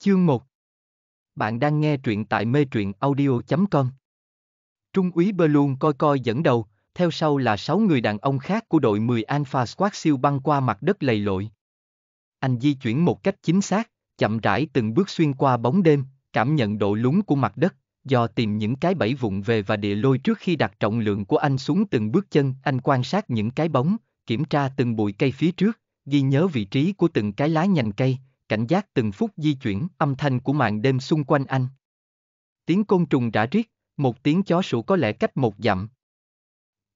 Chương 1 Bạn đang nghe truyện tại mê truyện audio.com Trung úy Berlun coi coi dẫn đầu, theo sau là 6 người đàn ông khác của đội 10 Alpha Squad siêu băng qua mặt đất lầy lội. Anh di chuyển một cách chính xác, chậm rãi từng bước xuyên qua bóng đêm, cảm nhận độ lúng của mặt đất, do tìm những cái bẫy vụn về và địa lôi trước khi đặt trọng lượng của anh xuống từng bước chân, anh quan sát những cái bóng, kiểm tra từng bụi cây phía trước, ghi nhớ vị trí của từng cái lá nhành cây, cảnh giác từng phút di chuyển âm thanh của màn đêm xung quanh anh. Tiếng côn trùng rã riết, một tiếng chó sủa có lẽ cách một dặm.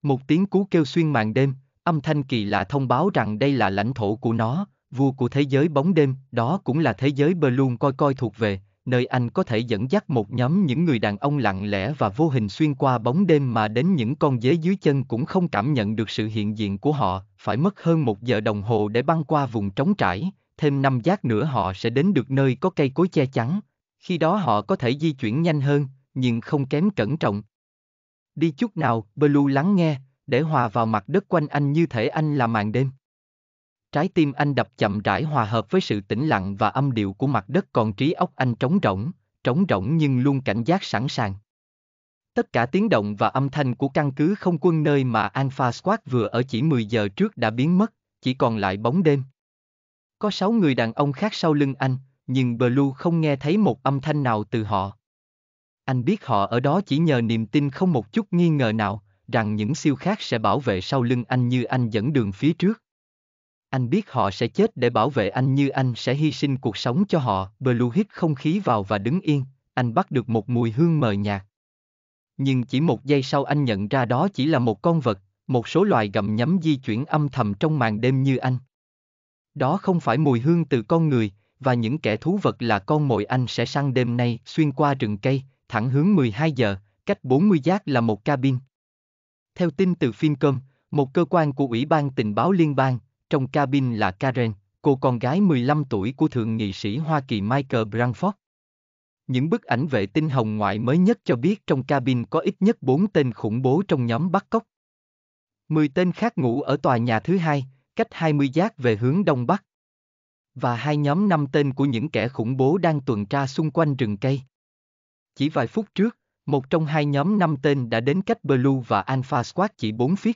Một tiếng cú kêu xuyên màn đêm, âm thanh kỳ lạ thông báo rằng đây là lãnh thổ của nó, vua của thế giới bóng đêm, đó cũng là thế giới bờ coi coi thuộc về, nơi anh có thể dẫn dắt một nhóm những người đàn ông lặng lẽ và vô hình xuyên qua bóng đêm mà đến những con dế dưới chân cũng không cảm nhận được sự hiện diện của họ, phải mất hơn một giờ đồng hồ để băng qua vùng trống trải, thêm năm giác nữa họ sẽ đến được nơi có cây cối che chắn, khi đó họ có thể di chuyển nhanh hơn, nhưng không kém cẩn trọng. Đi chút nào, Blue lắng nghe, để hòa vào mặt đất quanh anh như thể anh là màn đêm. Trái tim anh đập chậm rãi hòa hợp với sự tĩnh lặng và âm điệu của mặt đất còn trí óc anh trống rỗng, trống rỗng nhưng luôn cảnh giác sẵn sàng. Tất cả tiếng động và âm thanh của căn cứ không quân nơi mà Alpha Squad vừa ở chỉ 10 giờ trước đã biến mất, chỉ còn lại bóng đêm. Có sáu người đàn ông khác sau lưng anh, nhưng Blue không nghe thấy một âm thanh nào từ họ. Anh biết họ ở đó chỉ nhờ niềm tin không một chút nghi ngờ nào, rằng những siêu khác sẽ bảo vệ sau lưng anh như anh dẫn đường phía trước. Anh biết họ sẽ chết để bảo vệ anh như anh sẽ hy sinh cuộc sống cho họ. Blue hít không khí vào và đứng yên, anh bắt được một mùi hương mờ nhạt. Nhưng chỉ một giây sau anh nhận ra đó chỉ là một con vật, một số loài gặm nhấm di chuyển âm thầm trong màn đêm như anh. Đó không phải mùi hương từ con người, và những kẻ thú vật là con mồi anh sẽ săn đêm nay xuyên qua rừng cây, thẳng hướng 12 giờ, cách 40 giác là một cabin. Theo tin từ Fincom, một cơ quan của Ủy ban Tình báo Liên bang, trong cabin là Karen, cô con gái 15 tuổi của Thượng nghị sĩ Hoa Kỳ Michael Branford. Những bức ảnh vệ tinh hồng ngoại mới nhất cho biết trong cabin có ít nhất 4 tên khủng bố trong nhóm bắt cóc. 10 tên khác ngủ ở tòa nhà thứ hai, cách 20 giác về hướng đông bắc. Và hai nhóm năm tên của những kẻ khủng bố đang tuần tra xung quanh rừng cây. Chỉ vài phút trước, một trong hai nhóm năm tên đã đến cách Blue và Alpha Squad chỉ 4 feet.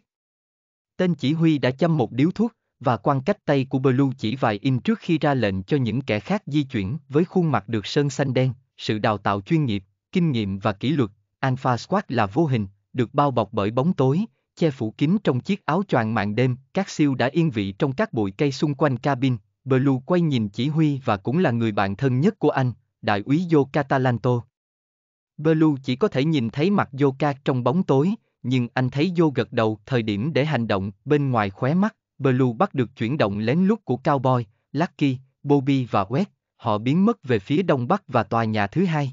Tên chỉ huy đã châm một điếu thuốc và quan cách tay của Blue chỉ vài in trước khi ra lệnh cho những kẻ khác di chuyển với khuôn mặt được sơn xanh đen, sự đào tạo chuyên nghiệp, kinh nghiệm và kỷ luật. Alpha Squad là vô hình, được bao bọc bởi bóng tối, che phủ kín trong chiếc áo choàng màn đêm, các siêu đã yên vị trong các bụi cây xung quanh cabin, Blue quay nhìn chỉ huy và cũng là người bạn thân nhất của anh, đại úy Yoka Talanto. Blue chỉ có thể nhìn thấy mặt Yoka trong bóng tối, nhưng anh thấy vô gật đầu thời điểm để hành động, bên ngoài khóe mắt, Blue bắt được chuyển động lén lút của Cowboy, Lucky, Bobby và Wes. họ biến mất về phía đông bắc và tòa nhà thứ hai.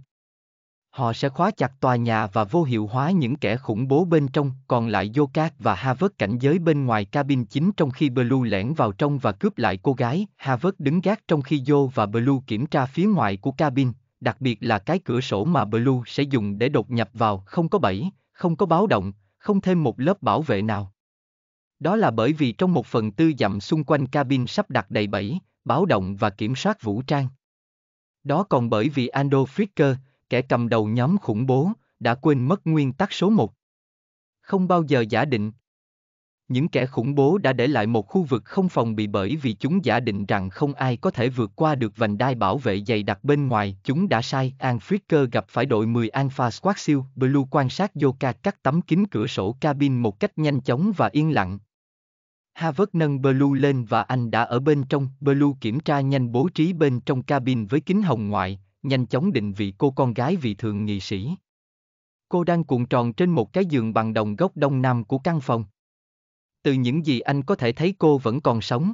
Họ sẽ khóa chặt tòa nhà và vô hiệu hóa những kẻ khủng bố bên trong, còn lại Yokat và Harvard cảnh giới bên ngoài cabin chính trong khi Blue lẻn vào trong và cướp lại cô gái. Harvard đứng gác trong khi Jo và Blue kiểm tra phía ngoài của cabin, đặc biệt là cái cửa sổ mà Blue sẽ dùng để đột nhập vào, không có bẫy, không có báo động, không thêm một lớp bảo vệ nào. Đó là bởi vì trong một phần tư dặm xung quanh cabin sắp đặt đầy bẫy, báo động và kiểm soát vũ trang. Đó còn bởi vì Ando Fricker, kẻ cầm đầu nhóm khủng bố, đã quên mất nguyên tắc số một. Không bao giờ giả định. Những kẻ khủng bố đã để lại một khu vực không phòng bị bởi vì chúng giả định rằng không ai có thể vượt qua được vành đai bảo vệ dày đặc bên ngoài. Chúng đã sai, An Fricker gặp phải đội 10 Alpha Squad siêu, Blue quan sát Yoka cắt tấm kính cửa sổ cabin một cách nhanh chóng và yên lặng. Havert nâng Blue lên và anh đã ở bên trong. Blue kiểm tra nhanh bố trí bên trong cabin với kính hồng ngoại, nhanh chóng định vị cô con gái vị thường nghị sĩ. Cô đang cuộn tròn trên một cái giường bằng đồng gốc đông nam của căn phòng. Từ những gì anh có thể thấy cô vẫn còn sống.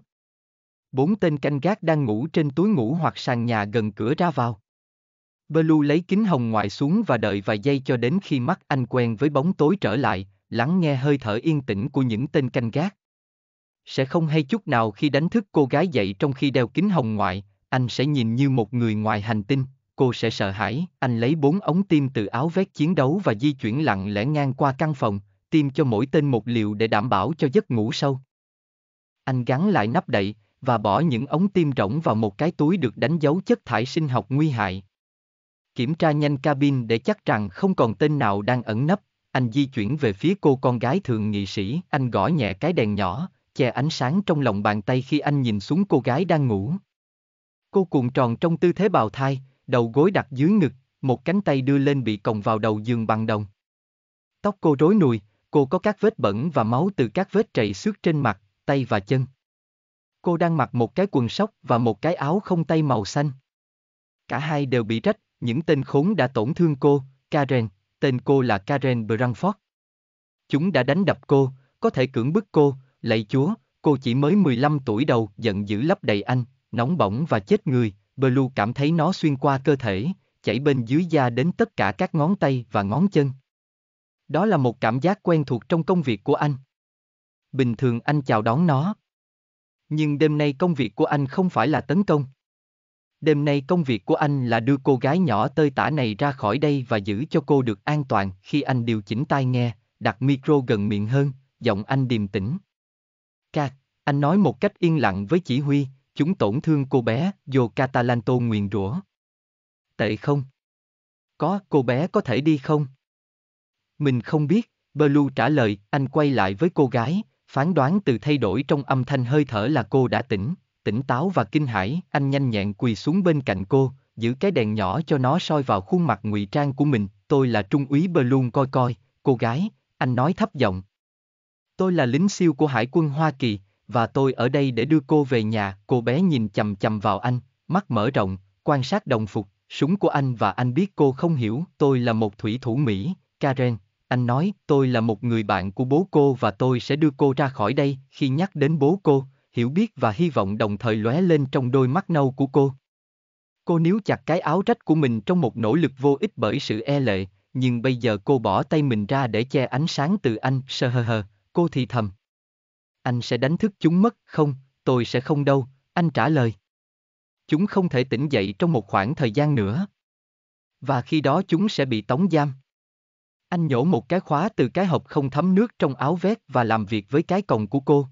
Bốn tên canh gác đang ngủ trên túi ngủ hoặc sàn nhà gần cửa ra vào. Blue lấy kính hồng ngoại xuống và đợi vài giây cho đến khi mắt anh quen với bóng tối trở lại, lắng nghe hơi thở yên tĩnh của những tên canh gác. Sẽ không hay chút nào khi đánh thức cô gái dậy trong khi đeo kính hồng ngoại, anh sẽ nhìn như một người ngoài hành tinh cô sẽ sợ hãi. Anh lấy bốn ống tim từ áo vét chiến đấu và di chuyển lặng lẽ ngang qua căn phòng, tiêm cho mỗi tên một liều để đảm bảo cho giấc ngủ sâu. Anh gắn lại nắp đậy và bỏ những ống tim rỗng vào một cái túi được đánh dấu chất thải sinh học nguy hại. Kiểm tra nhanh cabin để chắc rằng không còn tên nào đang ẩn nấp. Anh di chuyển về phía cô con gái thường nghị sĩ. Anh gõ nhẹ cái đèn nhỏ, che ánh sáng trong lòng bàn tay khi anh nhìn xuống cô gái đang ngủ. Cô cuộn tròn trong tư thế bào thai, đầu gối đặt dưới ngực, một cánh tay đưa lên bị còng vào đầu giường bằng đồng. Tóc cô rối nùi, cô có các vết bẩn và máu từ các vết chảy xước trên mặt, tay và chân. Cô đang mặc một cái quần sóc và một cái áo không tay màu xanh. Cả hai đều bị rách, những tên khốn đã tổn thương cô, Karen, tên cô là Karen Branford. Chúng đã đánh đập cô, có thể cưỡng bức cô, lạy chúa, cô chỉ mới 15 tuổi đầu giận dữ lấp đầy anh, nóng bỏng và chết người, Blue cảm thấy nó xuyên qua cơ thể, chảy bên dưới da đến tất cả các ngón tay và ngón chân. Đó là một cảm giác quen thuộc trong công việc của anh. Bình thường anh chào đón nó. Nhưng đêm nay công việc của anh không phải là tấn công. Đêm nay công việc của anh là đưa cô gái nhỏ tơi tả này ra khỏi đây và giữ cho cô được an toàn khi anh điều chỉnh tai nghe, đặt micro gần miệng hơn, giọng anh điềm tĩnh. Cạc, anh nói một cách yên lặng với chỉ huy, Chúng tổn thương cô bé, dù Catalanto nguyền rủa. Tệ không? Có, cô bé có thể đi không? Mình không biết, Blue trả lời, anh quay lại với cô gái, phán đoán từ thay đổi trong âm thanh hơi thở là cô đã tỉnh, tỉnh táo và kinh hãi, anh nhanh nhẹn quỳ xuống bên cạnh cô, giữ cái đèn nhỏ cho nó soi vào khuôn mặt ngụy trang của mình, tôi là trung úy Blue coi coi, cô gái, anh nói thấp giọng. Tôi là lính siêu của Hải quân Hoa Kỳ, và tôi ở đây để đưa cô về nhà. Cô bé nhìn chằm chằm vào anh, mắt mở rộng, quan sát đồng phục, súng của anh và anh biết cô không hiểu. Tôi là một thủy thủ Mỹ, Karen. Anh nói, tôi là một người bạn của bố cô và tôi sẽ đưa cô ra khỏi đây. Khi nhắc đến bố cô, hiểu biết và hy vọng đồng thời lóe lên trong đôi mắt nâu của cô. Cô níu chặt cái áo rách của mình trong một nỗ lực vô ích bởi sự e lệ, nhưng bây giờ cô bỏ tay mình ra để che ánh sáng từ anh, sơ hờ hờ, cô thì thầm anh sẽ đánh thức chúng mất, không, tôi sẽ không đâu, anh trả lời. Chúng không thể tỉnh dậy trong một khoảng thời gian nữa. Và khi đó chúng sẽ bị tống giam. Anh nhổ một cái khóa từ cái hộp không thấm nước trong áo vét và làm việc với cái còng của cô.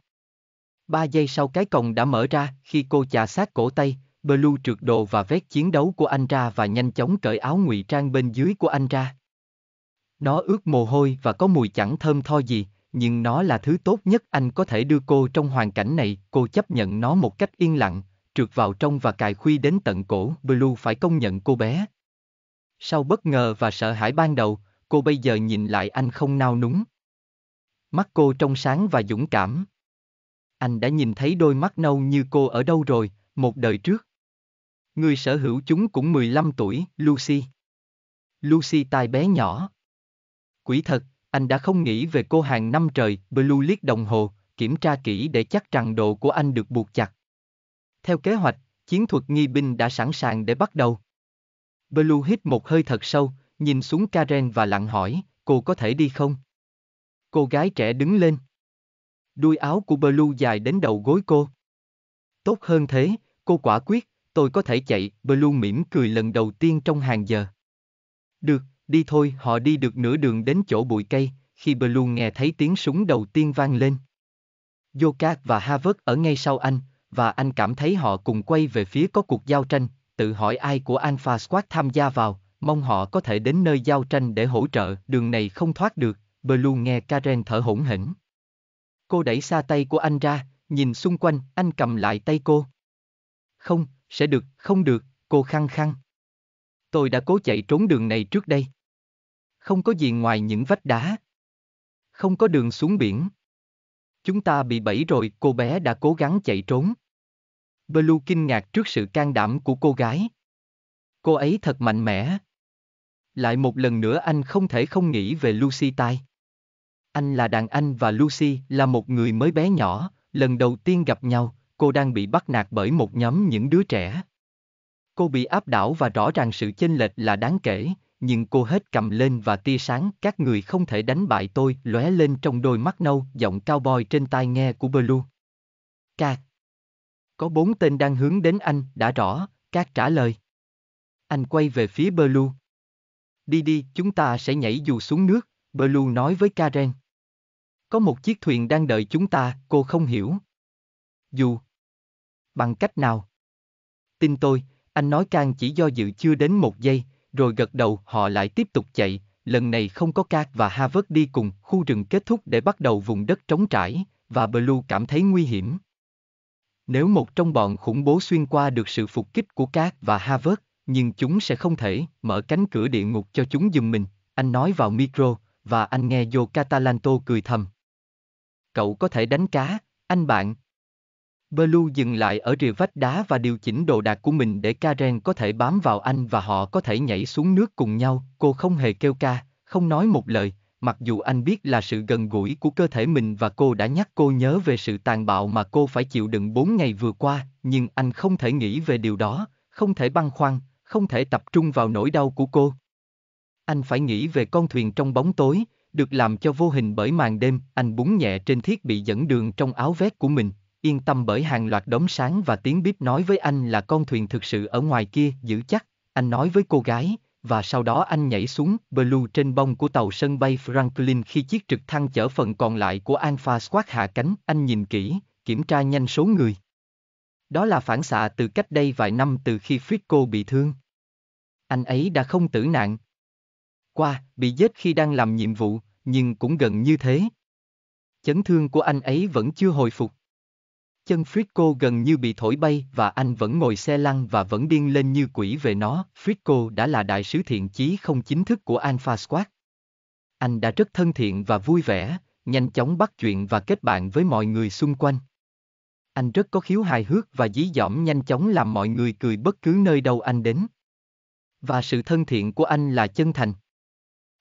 Ba giây sau cái còng đã mở ra khi cô chà sát cổ tay, Blue trượt đồ và vét chiến đấu của anh ra và nhanh chóng cởi áo ngụy trang bên dưới của anh ra. Nó ướt mồ hôi và có mùi chẳng thơm tho gì, nhưng nó là thứ tốt nhất anh có thể đưa cô trong hoàn cảnh này, cô chấp nhận nó một cách yên lặng, trượt vào trong và cài khuy đến tận cổ, Blue phải công nhận cô bé. Sau bất ngờ và sợ hãi ban đầu, cô bây giờ nhìn lại anh không nao núng. Mắt cô trong sáng và dũng cảm. Anh đã nhìn thấy đôi mắt nâu như cô ở đâu rồi, một đời trước. Người sở hữu chúng cũng 15 tuổi, Lucy. Lucy tai bé nhỏ. Quỷ thật, anh đã không nghĩ về cô hàng năm trời, Blue liếc đồng hồ, kiểm tra kỹ để chắc rằng độ của anh được buộc chặt. Theo kế hoạch, chiến thuật nghi binh đã sẵn sàng để bắt đầu. Blue hít một hơi thật sâu, nhìn xuống Karen và lặng hỏi, cô có thể đi không? Cô gái trẻ đứng lên. Đuôi áo của Blue dài đến đầu gối cô. Tốt hơn thế, cô quả quyết, tôi có thể chạy, Blue mỉm cười lần đầu tiên trong hàng giờ. Được, Đi thôi, họ đi được nửa đường đến chỗ bụi cây, khi Blue nghe thấy tiếng súng đầu tiên vang lên. Yokak và Harvard ở ngay sau anh, và anh cảm thấy họ cùng quay về phía có cuộc giao tranh, tự hỏi ai của Alpha Squad tham gia vào, mong họ có thể đến nơi giao tranh để hỗ trợ, đường này không thoát được, Blue nghe Karen thở hổn hển. Cô đẩy xa tay của anh ra, nhìn xung quanh, anh cầm lại tay cô. Không, sẽ được, không được, cô khăng khăng. Tôi đã cố chạy trốn đường này trước đây không có gì ngoài những vách đá. Không có đường xuống biển. Chúng ta bị bẫy rồi, cô bé đã cố gắng chạy trốn. Blue kinh ngạc trước sự can đảm của cô gái. Cô ấy thật mạnh mẽ. Lại một lần nữa anh không thể không nghĩ về Lucy Tai. Anh là đàn anh và Lucy là một người mới bé nhỏ, lần đầu tiên gặp nhau, cô đang bị bắt nạt bởi một nhóm những đứa trẻ. Cô bị áp đảo và rõ ràng sự chênh lệch là đáng kể, nhưng cô hết cầm lên và tia sáng các người không thể đánh bại tôi lóe lên trong đôi mắt nâu, giọng cao boy trên tai nghe của Blue. Cạc. Có bốn tên đang hướng đến anh, đã rõ, Cát trả lời. Anh quay về phía Blue. Đi đi, chúng ta sẽ nhảy dù xuống nước, Blue nói với Karen. Có một chiếc thuyền đang đợi chúng ta, cô không hiểu. Dù. Bằng cách nào? Tin tôi, anh nói Can chỉ do dự chưa đến một giây, rồi gật đầu họ lại tiếp tục chạy, lần này không có Cát và Harvard đi cùng, khu rừng kết thúc để bắt đầu vùng đất trống trải, và Blue cảm thấy nguy hiểm. Nếu một trong bọn khủng bố xuyên qua được sự phục kích của Cát và Harvard, nhưng chúng sẽ không thể mở cánh cửa địa ngục cho chúng giùm mình, anh nói vào micro, và anh nghe Joe Catalanto cười thầm. Cậu có thể đánh cá, anh bạn, Blue dừng lại ở rìa vách đá và điều chỉnh đồ đạc của mình để Karen có thể bám vào anh và họ có thể nhảy xuống nước cùng nhau. Cô không hề kêu ca, không nói một lời, mặc dù anh biết là sự gần gũi của cơ thể mình và cô đã nhắc cô nhớ về sự tàn bạo mà cô phải chịu đựng bốn ngày vừa qua, nhưng anh không thể nghĩ về điều đó, không thể băn khoăn, không thể tập trung vào nỗi đau của cô. Anh phải nghĩ về con thuyền trong bóng tối, được làm cho vô hình bởi màn đêm, anh búng nhẹ trên thiết bị dẫn đường trong áo vest của mình, yên tâm bởi hàng loạt đốm sáng và tiếng bíp nói với anh là con thuyền thực sự ở ngoài kia, giữ chắc, anh nói với cô gái, và sau đó anh nhảy xuống Blue trên bông của tàu sân bay Franklin khi chiếc trực thăng chở phần còn lại của Alpha Squad hạ cánh, anh nhìn kỹ, kiểm tra nhanh số người. Đó là phản xạ từ cách đây vài năm từ khi Frisco bị thương. Anh ấy đã không tử nạn. Qua, bị giết khi đang làm nhiệm vụ, nhưng cũng gần như thế. Chấn thương của anh ấy vẫn chưa hồi phục chân Fritco gần như bị thổi bay và anh vẫn ngồi xe lăn và vẫn điên lên như quỷ về nó. Fritco đã là đại sứ thiện chí không chính thức của Alpha Squad. Anh đã rất thân thiện và vui vẻ, nhanh chóng bắt chuyện và kết bạn với mọi người xung quanh. Anh rất có khiếu hài hước và dí dỏm nhanh chóng làm mọi người cười bất cứ nơi đâu anh đến. Và sự thân thiện của anh là chân thành.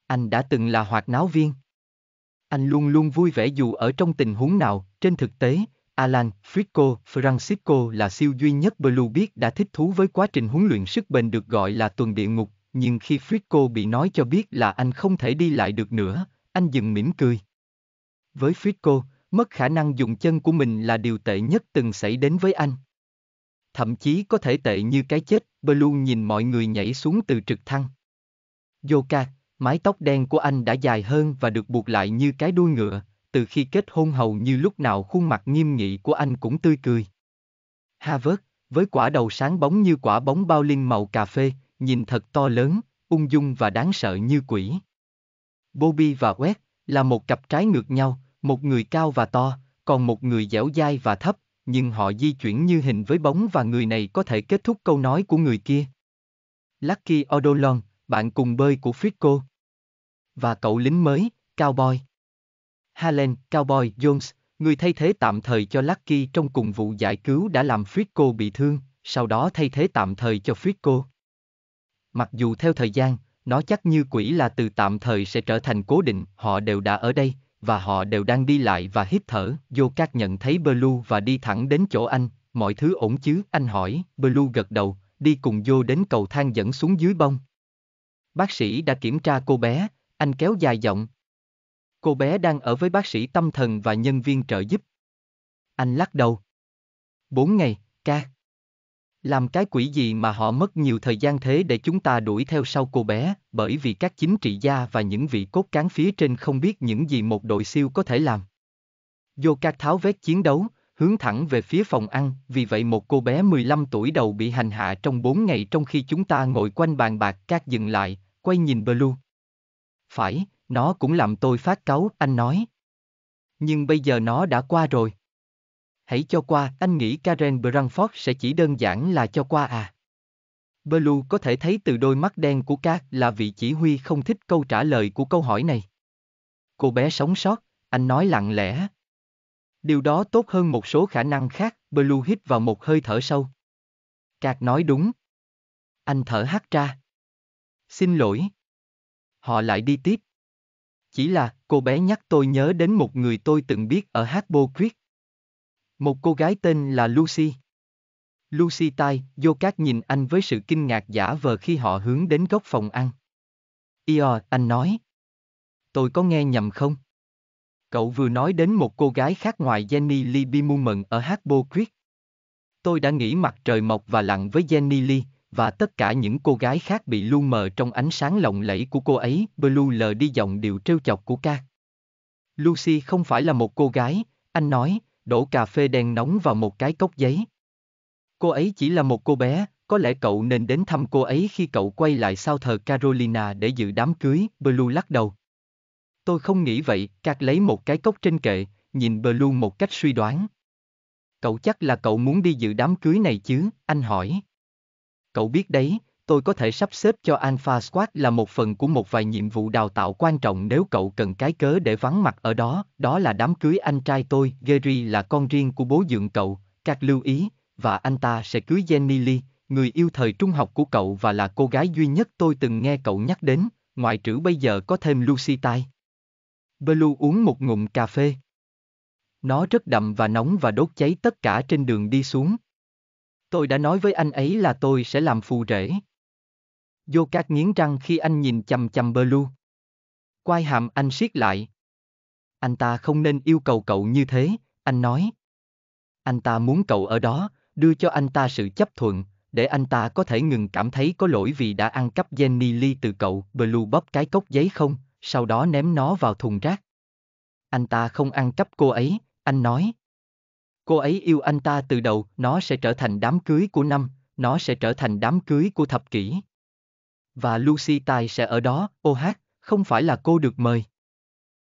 Anh đã từng là hoạt náo viên. Anh luôn luôn vui vẻ dù ở trong tình huống nào, trên thực tế, Alan, Frico, Francisco là siêu duy nhất Blue biết đã thích thú với quá trình huấn luyện sức bền được gọi là tuần địa ngục, nhưng khi Frico bị nói cho biết là anh không thể đi lại được nữa, anh dừng mỉm cười. Với Frico, mất khả năng dùng chân của mình là điều tệ nhất từng xảy đến với anh. Thậm chí có thể tệ như cái chết, Blue nhìn mọi người nhảy xuống từ trực thăng. Yoka, mái tóc đen của anh đã dài hơn và được buộc lại như cái đuôi ngựa, từ khi kết hôn hầu như lúc nào khuôn mặt nghiêm nghị của anh cũng tươi cười. Harvard, với quả đầu sáng bóng như quả bóng bao linh màu cà phê, nhìn thật to lớn, ung dung và đáng sợ như quỷ. Bobby và Wes là một cặp trái ngược nhau, một người cao và to, còn một người dẻo dai và thấp, nhưng họ di chuyển như hình với bóng và người này có thể kết thúc câu nói của người kia. Lucky O'Donnell, bạn cùng bơi của Frisco. Và cậu lính mới, Cowboy. Halen, Cowboy Jones, người thay thế tạm thời cho Lucky trong cùng vụ giải cứu đã làm Frisco bị thương, sau đó thay thế tạm thời cho Frisco. Mặc dù theo thời gian, nó chắc như quỷ là từ tạm thời sẽ trở thành cố định, họ đều đã ở đây, và họ đều đang đi lại và hít thở. Vô các nhận thấy Blue và đi thẳng đến chỗ anh, mọi thứ ổn chứ, anh hỏi, Blue gật đầu, đi cùng vô đến cầu thang dẫn xuống dưới bông. Bác sĩ đã kiểm tra cô bé, anh kéo dài giọng, Cô bé đang ở với bác sĩ tâm thần và nhân viên trợ giúp. Anh lắc đầu. Bốn ngày, ca. Làm cái quỷ gì mà họ mất nhiều thời gian thế để chúng ta đuổi theo sau cô bé, bởi vì các chính trị gia và những vị cốt cán phía trên không biết những gì một đội siêu có thể làm. Vô các tháo vét chiến đấu, hướng thẳng về phía phòng ăn, vì vậy một cô bé 15 tuổi đầu bị hành hạ trong bốn ngày trong khi chúng ta ngồi quanh bàn bạc các dừng lại, quay nhìn Blue. Phải, nó cũng làm tôi phát cáu, anh nói. Nhưng bây giờ nó đã qua rồi. Hãy cho qua, anh nghĩ Karen Branford sẽ chỉ đơn giản là cho qua à. Blue có thể thấy từ đôi mắt đen của Kat là vị chỉ huy không thích câu trả lời của câu hỏi này. Cô bé sống sót, anh nói lặng lẽ. Điều đó tốt hơn một số khả năng khác, Blue hít vào một hơi thở sâu. Kat nói đúng. Anh thở hắt ra. Xin lỗi. Họ lại đi tiếp. Chỉ là, cô bé nhắc tôi nhớ đến một người tôi từng biết ở Hatbo Creek. Một cô gái tên là Lucy. Lucy Tai, vô cát nhìn anh với sự kinh ngạc giả vờ khi họ hướng đến góc phòng ăn. Ia, anh nói. Tôi có nghe nhầm không? Cậu vừa nói đến một cô gái khác ngoài Jenny Lee Bimumen ở Hatbo Creek. Tôi đã nghĩ mặt trời mọc và lặng với Jenny Lee, và tất cả những cô gái khác bị lu mờ trong ánh sáng lộng lẫy của cô ấy, Blue lờ đi giọng điệu trêu chọc của ca. Lucy không phải là một cô gái, anh nói, đổ cà phê đen nóng vào một cái cốc giấy. Cô ấy chỉ là một cô bé, có lẽ cậu nên đến thăm cô ấy khi cậu quay lại sau thờ Carolina để dự đám cưới, Blue lắc đầu. Tôi không nghĩ vậy, Cạc lấy một cái cốc trên kệ, nhìn Blue một cách suy đoán. Cậu chắc là cậu muốn đi dự đám cưới này chứ, anh hỏi. Cậu biết đấy, tôi có thể sắp xếp cho Alpha Squad là một phần của một vài nhiệm vụ đào tạo quan trọng nếu cậu cần cái cớ để vắng mặt ở đó, đó là đám cưới anh trai tôi, Gary là con riêng của bố dưỡng cậu, các lưu ý, và anh ta sẽ cưới Jenny Lee, người yêu thời trung học của cậu và là cô gái duy nhất tôi từng nghe cậu nhắc đến, ngoại trừ bây giờ có thêm Lucy Tai. Blue uống một ngụm cà phê. Nó rất đậm và nóng và đốt cháy tất cả trên đường đi xuống, Tôi đã nói với anh ấy là tôi sẽ làm phù rể. cát nghiến răng khi anh nhìn chằm chằm Blue. Quai hàm anh siết lại. Anh ta không nên yêu cầu cậu như thế, anh nói. Anh ta muốn cậu ở đó, đưa cho anh ta sự chấp thuận, để anh ta có thể ngừng cảm thấy có lỗi vì đã ăn cắp Jenny Lee từ cậu. Blue bóp cái cốc giấy không, sau đó ném nó vào thùng rác. Anh ta không ăn cắp cô ấy, anh nói. Cô ấy yêu anh ta từ đầu, nó sẽ trở thành đám cưới của năm, nó sẽ trở thành đám cưới của thập kỷ. Và Lucy Tài sẽ ở đó, ô hát, không phải là cô được mời.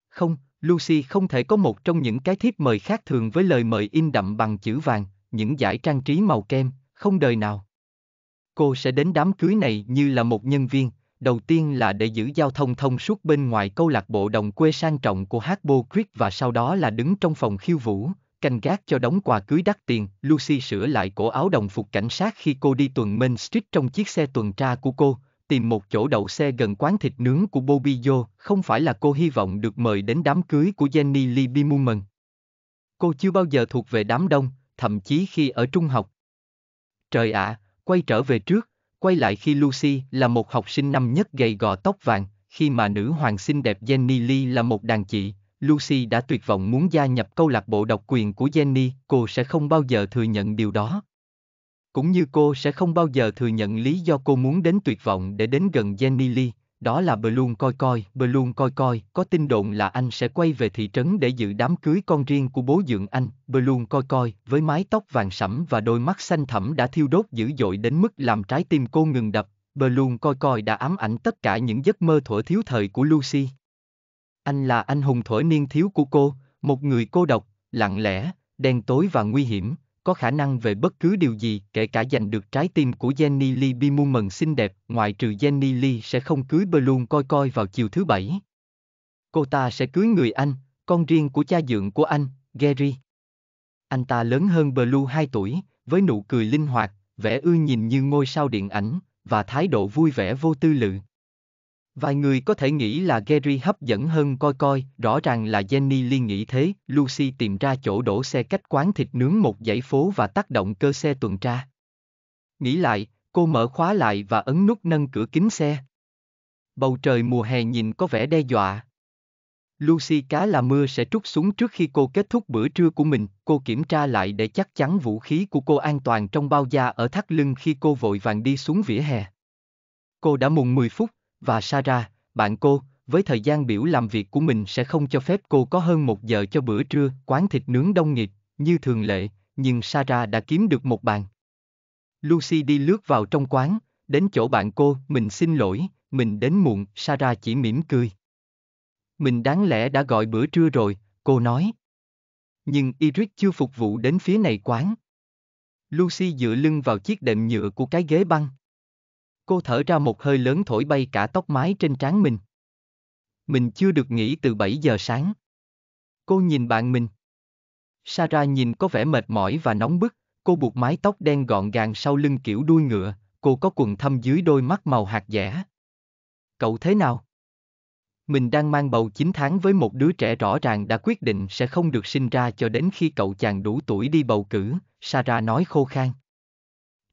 Không, Lucy không thể có một trong những cái thiếp mời khác thường với lời mời in đậm bằng chữ vàng, những giải trang trí màu kem, không đời nào. Cô sẽ đến đám cưới này như là một nhân viên, đầu tiên là để giữ giao thông thông suốt bên ngoài câu lạc bộ đồng quê sang trọng của Harpo Creek và sau đó là đứng trong phòng khiêu vũ, canh gác cho đóng quà cưới đắt tiền, Lucy sửa lại cổ áo đồng phục cảnh sát khi cô đi tuần Main Street trong chiếc xe tuần tra của cô, tìm một chỗ đậu xe gần quán thịt nướng của Bobby Joe, không phải là cô hy vọng được mời đến đám cưới của Jenny Lee Bimuman. Cô chưa bao giờ thuộc về đám đông, thậm chí khi ở trung học. Trời ạ, à, quay trở về trước, quay lại khi Lucy là một học sinh năm nhất gầy gò tóc vàng, khi mà nữ hoàng xinh đẹp Jenny Lee là một đàn chị, Lucy đã tuyệt vọng muốn gia nhập câu lạc bộ độc quyền của Jenny, cô sẽ không bao giờ thừa nhận điều đó. Cũng như cô sẽ không bao giờ thừa nhận lý do cô muốn đến tuyệt vọng để đến gần Jenny Lee, đó là Bloom coi coi, Bloom coi coi, có tin đồn là anh sẽ quay về thị trấn để dự đám cưới con riêng của bố dưỡng anh, Bloom coi coi, với mái tóc vàng sẫm và đôi mắt xanh thẳm đã thiêu đốt dữ dội đến mức làm trái tim cô ngừng đập, Bloom coi coi đã ám ảnh tất cả những giấc mơ thuở thiếu thời của Lucy. Anh là anh hùng thổi niên thiếu của cô, một người cô độc, lặng lẽ, đen tối và nguy hiểm, có khả năng về bất cứ điều gì kể cả giành được trái tim của Jenny Lee Bimumen xinh đẹp, ngoại trừ Jenny Lee sẽ không cưới Balloon coi coi vào chiều thứ bảy. Cô ta sẽ cưới người anh, con riêng của cha dượng của anh, Gary. Anh ta lớn hơn Blue 2 tuổi, với nụ cười linh hoạt, vẻ ưa nhìn như ngôi sao điện ảnh, và thái độ vui vẻ vô tư lự. Vài người có thể nghĩ là Gary hấp dẫn hơn coi coi, rõ ràng là Jenny Lee nghĩ thế, Lucy tìm ra chỗ đổ xe cách quán thịt nướng một dãy phố và tác động cơ xe tuần tra. Nghĩ lại, cô mở khóa lại và ấn nút nâng cửa kính xe. Bầu trời mùa hè nhìn có vẻ đe dọa. Lucy cá là mưa sẽ trút xuống trước khi cô kết thúc bữa trưa của mình, cô kiểm tra lại để chắc chắn vũ khí của cô an toàn trong bao da ở thắt lưng khi cô vội vàng đi xuống vỉa hè. Cô đã mùng 10 phút, và Sarah, bạn cô, với thời gian biểu làm việc của mình sẽ không cho phép cô có hơn một giờ cho bữa trưa quán thịt nướng đông nghịt, như thường lệ, nhưng Sarah đã kiếm được một bàn. Lucy đi lướt vào trong quán, đến chỗ bạn cô, mình xin lỗi, mình đến muộn, Sarah chỉ mỉm cười. Mình đáng lẽ đã gọi bữa trưa rồi, cô nói. Nhưng Eric chưa phục vụ đến phía này quán. Lucy dựa lưng vào chiếc đệm nhựa của cái ghế băng. Cô thở ra một hơi lớn thổi bay cả tóc mái trên trán mình. Mình chưa được nghỉ từ 7 giờ sáng. Cô nhìn bạn mình. Sarah nhìn có vẻ mệt mỏi và nóng bức, cô buộc mái tóc đen gọn gàng sau lưng kiểu đuôi ngựa, cô có quần thâm dưới đôi mắt màu hạt dẻ. Cậu thế nào? Mình đang mang bầu 9 tháng với một đứa trẻ rõ ràng đã quyết định sẽ không được sinh ra cho đến khi cậu chàng đủ tuổi đi bầu cử, Sarah nói khô khan.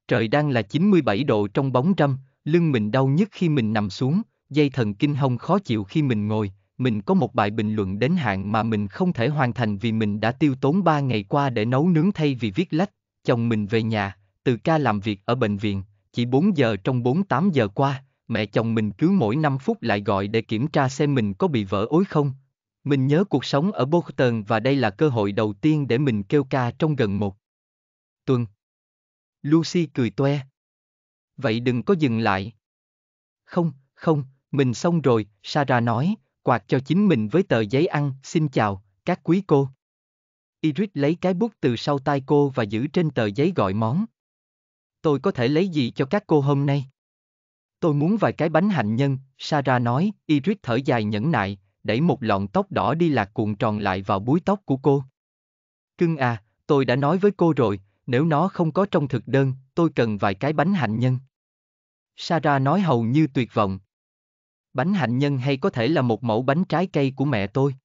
Trời đang là 97 độ trong bóng râm, Lưng mình đau nhất khi mình nằm xuống, dây thần kinh hông khó chịu khi mình ngồi, mình có một bài bình luận đến hạn mà mình không thể hoàn thành vì mình đã tiêu tốn 3 ngày qua để nấu nướng thay vì viết lách, chồng mình về nhà, từ ca làm việc ở bệnh viện, chỉ 4 giờ trong 48 giờ qua, mẹ chồng mình cứ mỗi 5 phút lại gọi để kiểm tra xem mình có bị vỡ ối không. Mình nhớ cuộc sống ở Boston và đây là cơ hội đầu tiên để mình kêu ca trong gần một tuần. Lucy cười toe vậy đừng có dừng lại. Không, không, mình xong rồi, Sarah nói, quạt cho chính mình với tờ giấy ăn, xin chào, các quý cô. Iris lấy cái bút từ sau tay cô và giữ trên tờ giấy gọi món. Tôi có thể lấy gì cho các cô hôm nay? Tôi muốn vài cái bánh hạnh nhân, Sarah nói, Iris thở dài nhẫn nại, đẩy một lọn tóc đỏ đi lạc cuộn tròn lại vào búi tóc của cô. Cưng à, tôi đã nói với cô rồi, nếu nó không có trong thực đơn, tôi cần vài cái bánh hạnh nhân. Sarah nói hầu như tuyệt vọng. Bánh hạnh nhân hay có thể là một mẫu bánh trái cây của mẹ tôi.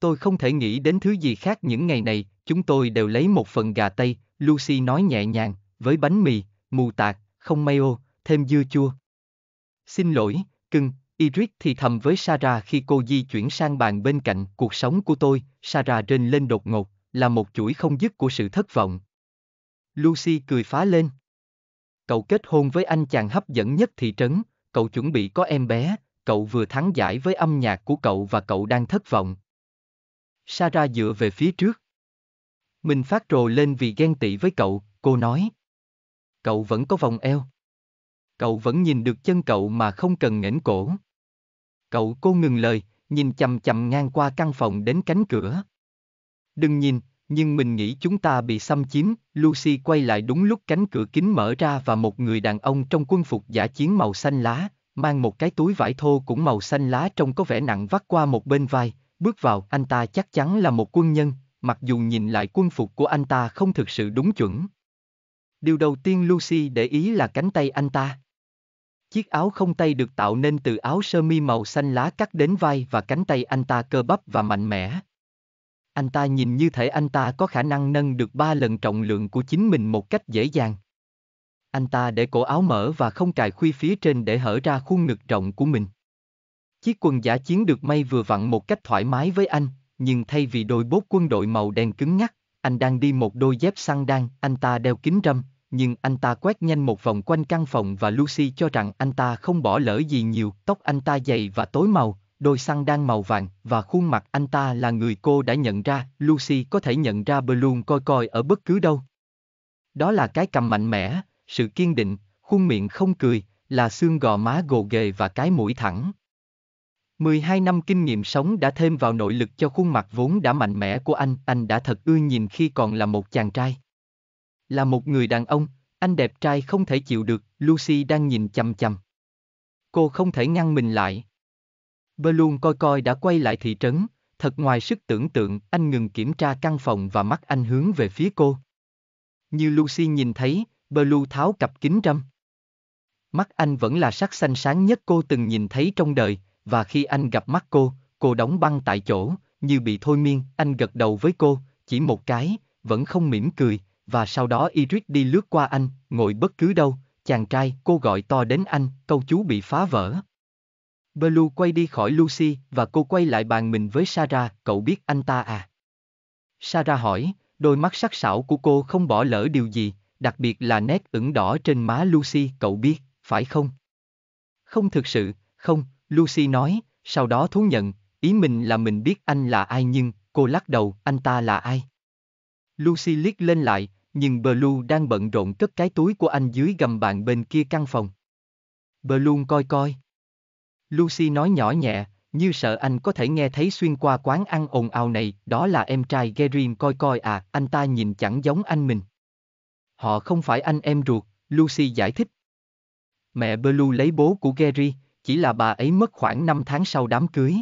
Tôi không thể nghĩ đến thứ gì khác những ngày này, chúng tôi đều lấy một phần gà tây, Lucy nói nhẹ nhàng, với bánh mì, mù tạt, không mayo, thêm dưa chua. Xin lỗi, cưng, Iris thì thầm với Sarah khi cô di chuyển sang bàn bên cạnh cuộc sống của tôi, Sarah rên lên đột ngột, là một chuỗi không dứt của sự thất vọng. Lucy cười phá lên. Cậu kết hôn với anh chàng hấp dẫn nhất thị trấn, cậu chuẩn bị có em bé, cậu vừa thắng giải với âm nhạc của cậu và cậu đang thất vọng. Sarah dựa về phía trước. Mình phát rồ lên vì ghen tị với cậu, cô nói. Cậu vẫn có vòng eo. Cậu vẫn nhìn được chân cậu mà không cần nghển cổ. Cậu cô ngừng lời, nhìn chầm chầm ngang qua căn phòng đến cánh cửa. Đừng nhìn, nhưng mình nghĩ chúng ta bị xâm chiếm, Lucy quay lại đúng lúc cánh cửa kính mở ra và một người đàn ông trong quân phục giả chiến màu xanh lá, mang một cái túi vải thô cũng màu xanh lá trông có vẻ nặng vắt qua một bên vai, bước vào anh ta chắc chắn là một quân nhân, mặc dù nhìn lại quân phục của anh ta không thực sự đúng chuẩn. Điều đầu tiên Lucy để ý là cánh tay anh ta. Chiếc áo không tay được tạo nên từ áo sơ mi màu xanh lá cắt đến vai và cánh tay anh ta cơ bắp và mạnh mẽ, anh ta nhìn như thể anh ta có khả năng nâng được ba lần trọng lượng của chính mình một cách dễ dàng. Anh ta để cổ áo mở và không cài khuy phía trên để hở ra khuôn ngực rộng của mình. Chiếc quần giả chiến được may vừa vặn một cách thoải mái với anh, nhưng thay vì đôi bốt quân đội màu đen cứng ngắc, anh đang đi một đôi dép xăng đan, anh ta đeo kính râm, nhưng anh ta quét nhanh một vòng quanh căn phòng và Lucy cho rằng anh ta không bỏ lỡ gì nhiều, tóc anh ta dày và tối màu, đôi xăng đang màu vàng và khuôn mặt anh ta là người cô đã nhận ra, Lucy có thể nhận ra Bloom coi coi ở bất cứ đâu. Đó là cái cầm mạnh mẽ, sự kiên định, khuôn miệng không cười, là xương gò má gồ ghề và cái mũi thẳng. 12 năm kinh nghiệm sống đã thêm vào nội lực cho khuôn mặt vốn đã mạnh mẽ của anh, anh đã thật ưa nhìn khi còn là một chàng trai. Là một người đàn ông, anh đẹp trai không thể chịu được, Lucy đang nhìn chằm chằm. Cô không thể ngăn mình lại, Balloon coi coi đã quay lại thị trấn, thật ngoài sức tưởng tượng anh ngừng kiểm tra căn phòng và mắt anh hướng về phía cô. Như Lucy nhìn thấy, Blue tháo cặp kính râm. Mắt anh vẫn là sắc xanh sáng nhất cô từng nhìn thấy trong đời, và khi anh gặp mắt cô, cô đóng băng tại chỗ, như bị thôi miên, anh gật đầu với cô, chỉ một cái, vẫn không mỉm cười, và sau đó Iris đi lướt qua anh, ngồi bất cứ đâu, chàng trai, cô gọi to đến anh, câu chú bị phá vỡ, Blue quay đi khỏi Lucy và cô quay lại bàn mình với Sarah, cậu biết anh ta à? Sarah hỏi, đôi mắt sắc sảo của cô không bỏ lỡ điều gì, đặc biệt là nét ửng đỏ trên má Lucy, cậu biết, phải không? Không thực sự, không, Lucy nói, sau đó thú nhận, ý mình là mình biết anh là ai nhưng, cô lắc đầu, anh ta là ai? Lucy liếc lên lại, nhưng Blue đang bận rộn cất cái túi của anh dưới gầm bàn bên kia căn phòng. Blue coi coi. Lucy nói nhỏ nhẹ, như sợ anh có thể nghe thấy xuyên qua quán ăn ồn ào này, đó là em trai Gerin coi coi à, anh ta nhìn chẳng giống anh mình. Họ không phải anh em ruột, Lucy giải thích. Mẹ Blue lấy bố của Gary, chỉ là bà ấy mất khoảng 5 tháng sau đám cưới.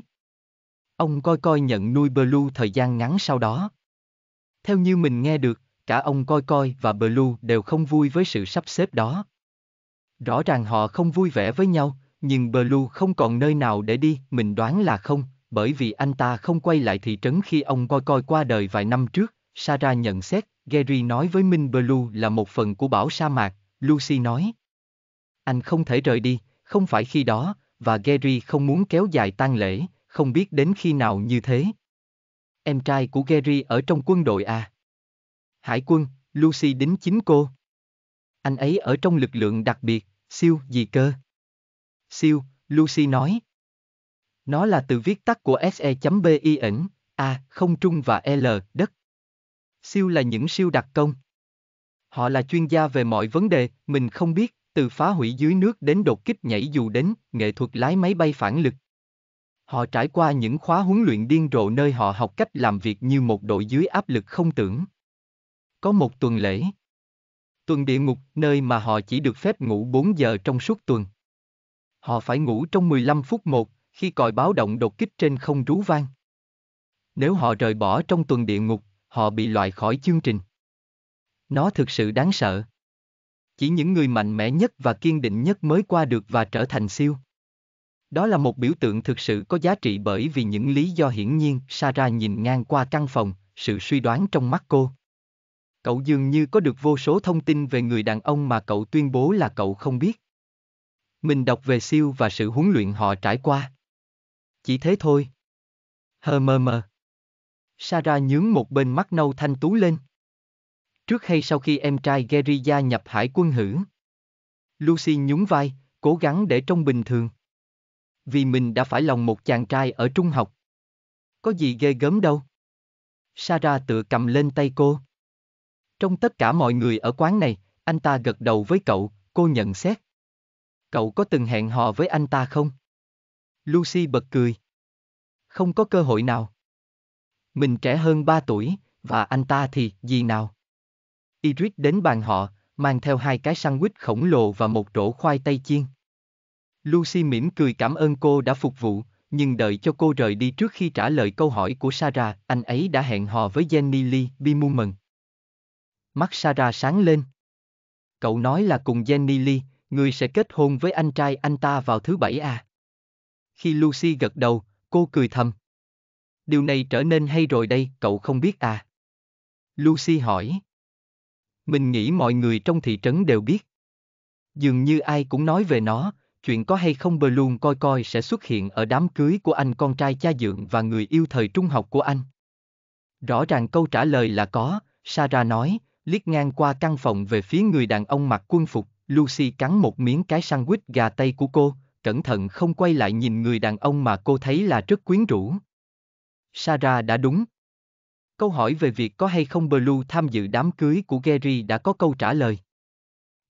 Ông coi coi nhận nuôi Blue thời gian ngắn sau đó. Theo như mình nghe được, cả ông coi coi và Blue đều không vui với sự sắp xếp đó. Rõ ràng họ không vui vẻ với nhau, nhưng Blue không còn nơi nào để đi, mình đoán là không, bởi vì anh ta không quay lại thị trấn khi ông coi coi qua đời vài năm trước, Sarah nhận xét, Gary nói với Minh Blue là một phần của bão sa mạc, Lucy nói. Anh không thể rời đi, không phải khi đó, và Gary không muốn kéo dài tang lễ, không biết đến khi nào như thế. Em trai của Gary ở trong quân đội à? Hải quân, Lucy đính chính cô. Anh ấy ở trong lực lượng đặc biệt, siêu gì cơ? Siêu, Lucy nói. Nó là từ viết tắt của SE.BI ẩn, A, không trung và L, đất. Siêu là những siêu đặc công. Họ là chuyên gia về mọi vấn đề, mình không biết, từ phá hủy dưới nước đến đột kích nhảy dù đến, nghệ thuật lái máy bay phản lực. Họ trải qua những khóa huấn luyện điên rồ nơi họ học cách làm việc như một đội dưới áp lực không tưởng. Có một tuần lễ. Tuần địa ngục, nơi mà họ chỉ được phép ngủ 4 giờ trong suốt tuần. Họ phải ngủ trong 15 phút một, khi còi báo động đột kích trên không rú vang. Nếu họ rời bỏ trong tuần địa ngục, họ bị loại khỏi chương trình. Nó thực sự đáng sợ. Chỉ những người mạnh mẽ nhất và kiên định nhất mới qua được và trở thành siêu. Đó là một biểu tượng thực sự có giá trị bởi vì những lý do hiển nhiên, Sarah nhìn ngang qua căn phòng, sự suy đoán trong mắt cô. Cậu dường như có được vô số thông tin về người đàn ông mà cậu tuyên bố là cậu không biết. Mình đọc về siêu và sự huấn luyện họ trải qua. Chỉ thế thôi. Hờ mờ mờ. Sarah nhướng một bên mắt nâu thanh tú lên. Trước hay sau khi em trai Gary gia nhập hải quân hữu. Lucy nhún vai, cố gắng để trông bình thường. Vì mình đã phải lòng một chàng trai ở trung học. Có gì ghê gớm đâu. Sarah tựa cầm lên tay cô. Trong tất cả mọi người ở quán này, anh ta gật đầu với cậu, cô nhận xét. Cậu có từng hẹn hò với anh ta không? Lucy bật cười. Không có cơ hội nào. Mình trẻ hơn 3 tuổi, và anh ta thì gì nào? Idris đến bàn họ, mang theo hai cái sandwich khổng lồ và một rổ khoai tây chiên. Lucy mỉm cười cảm ơn cô đã phục vụ, nhưng đợi cho cô rời đi trước khi trả lời câu hỏi của Sarah, anh ấy đã hẹn hò với Jenny Lee Bimuman. Mắt Sarah sáng lên. Cậu nói là cùng Jenny Lee, Người sẽ kết hôn với anh trai anh ta vào thứ bảy à? Khi Lucy gật đầu, cô cười thầm. Điều này trở nên hay rồi đây, cậu không biết à? Lucy hỏi. Mình nghĩ mọi người trong thị trấn đều biết. Dường như ai cũng nói về nó, chuyện có hay không bờ luôn coi coi sẽ xuất hiện ở đám cưới của anh con trai cha dượng và người yêu thời trung học của anh. Rõ ràng câu trả lời là có, Sarah nói, liếc ngang qua căn phòng về phía người đàn ông mặc quân phục. Lucy cắn một miếng cái sandwich gà tây của cô, cẩn thận không quay lại nhìn người đàn ông mà cô thấy là rất quyến rũ. Sarah đã đúng. Câu hỏi về việc có hay không Blue tham dự đám cưới của Gary đã có câu trả lời.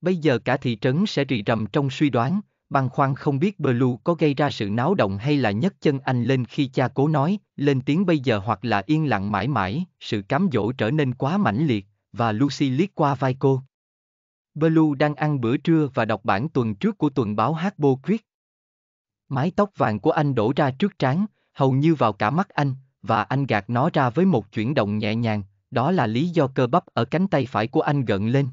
Bây giờ cả thị trấn sẽ rì rầm trong suy đoán, băng khoan không biết Blue có gây ra sự náo động hay là nhấc chân anh lên khi cha cố nói, lên tiếng bây giờ hoặc là yên lặng mãi mãi, sự cám dỗ trở nên quá mãnh liệt, và Lucy liếc qua vai cô. Blue đang ăn bữa trưa và đọc bản tuần trước của tuần báo Hbo Quyết. Mái tóc vàng của anh đổ ra trước trán, hầu như vào cả mắt anh, và anh gạt nó ra với một chuyển động nhẹ nhàng, đó là lý do cơ bắp ở cánh tay phải của anh gợn lên.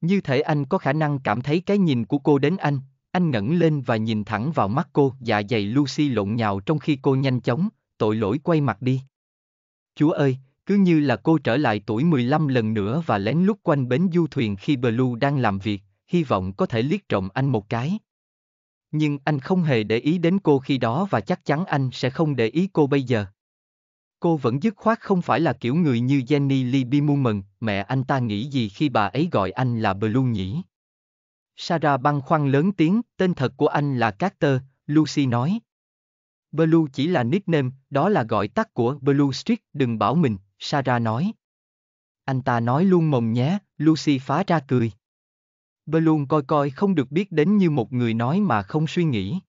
Như thể anh có khả năng cảm thấy cái nhìn của cô đến anh, anh ngẩng lên và nhìn thẳng vào mắt cô, dạ dày Lucy lộn nhào trong khi cô nhanh chóng, tội lỗi quay mặt đi. Chúa ơi, cứ như là cô trở lại tuổi 15 lần nữa và lén lút quanh bến du thuyền khi Blue đang làm việc, hy vọng có thể liếc trộm anh một cái. Nhưng anh không hề để ý đến cô khi đó và chắc chắn anh sẽ không để ý cô bây giờ. Cô vẫn dứt khoát không phải là kiểu người như Jenny Lee Bimumen, mẹ anh ta nghĩ gì khi bà ấy gọi anh là Blue nhỉ? Sarah băng khoăn lớn tiếng, tên thật của anh là Carter, Lucy nói. Blue chỉ là nickname, đó là gọi tắt của Blue Street, đừng bảo mình, Sarah nói. Anh ta nói luôn mồm nhé, Lucy phá ra cười. Bơ coi coi không được biết đến như một người nói mà không suy nghĩ.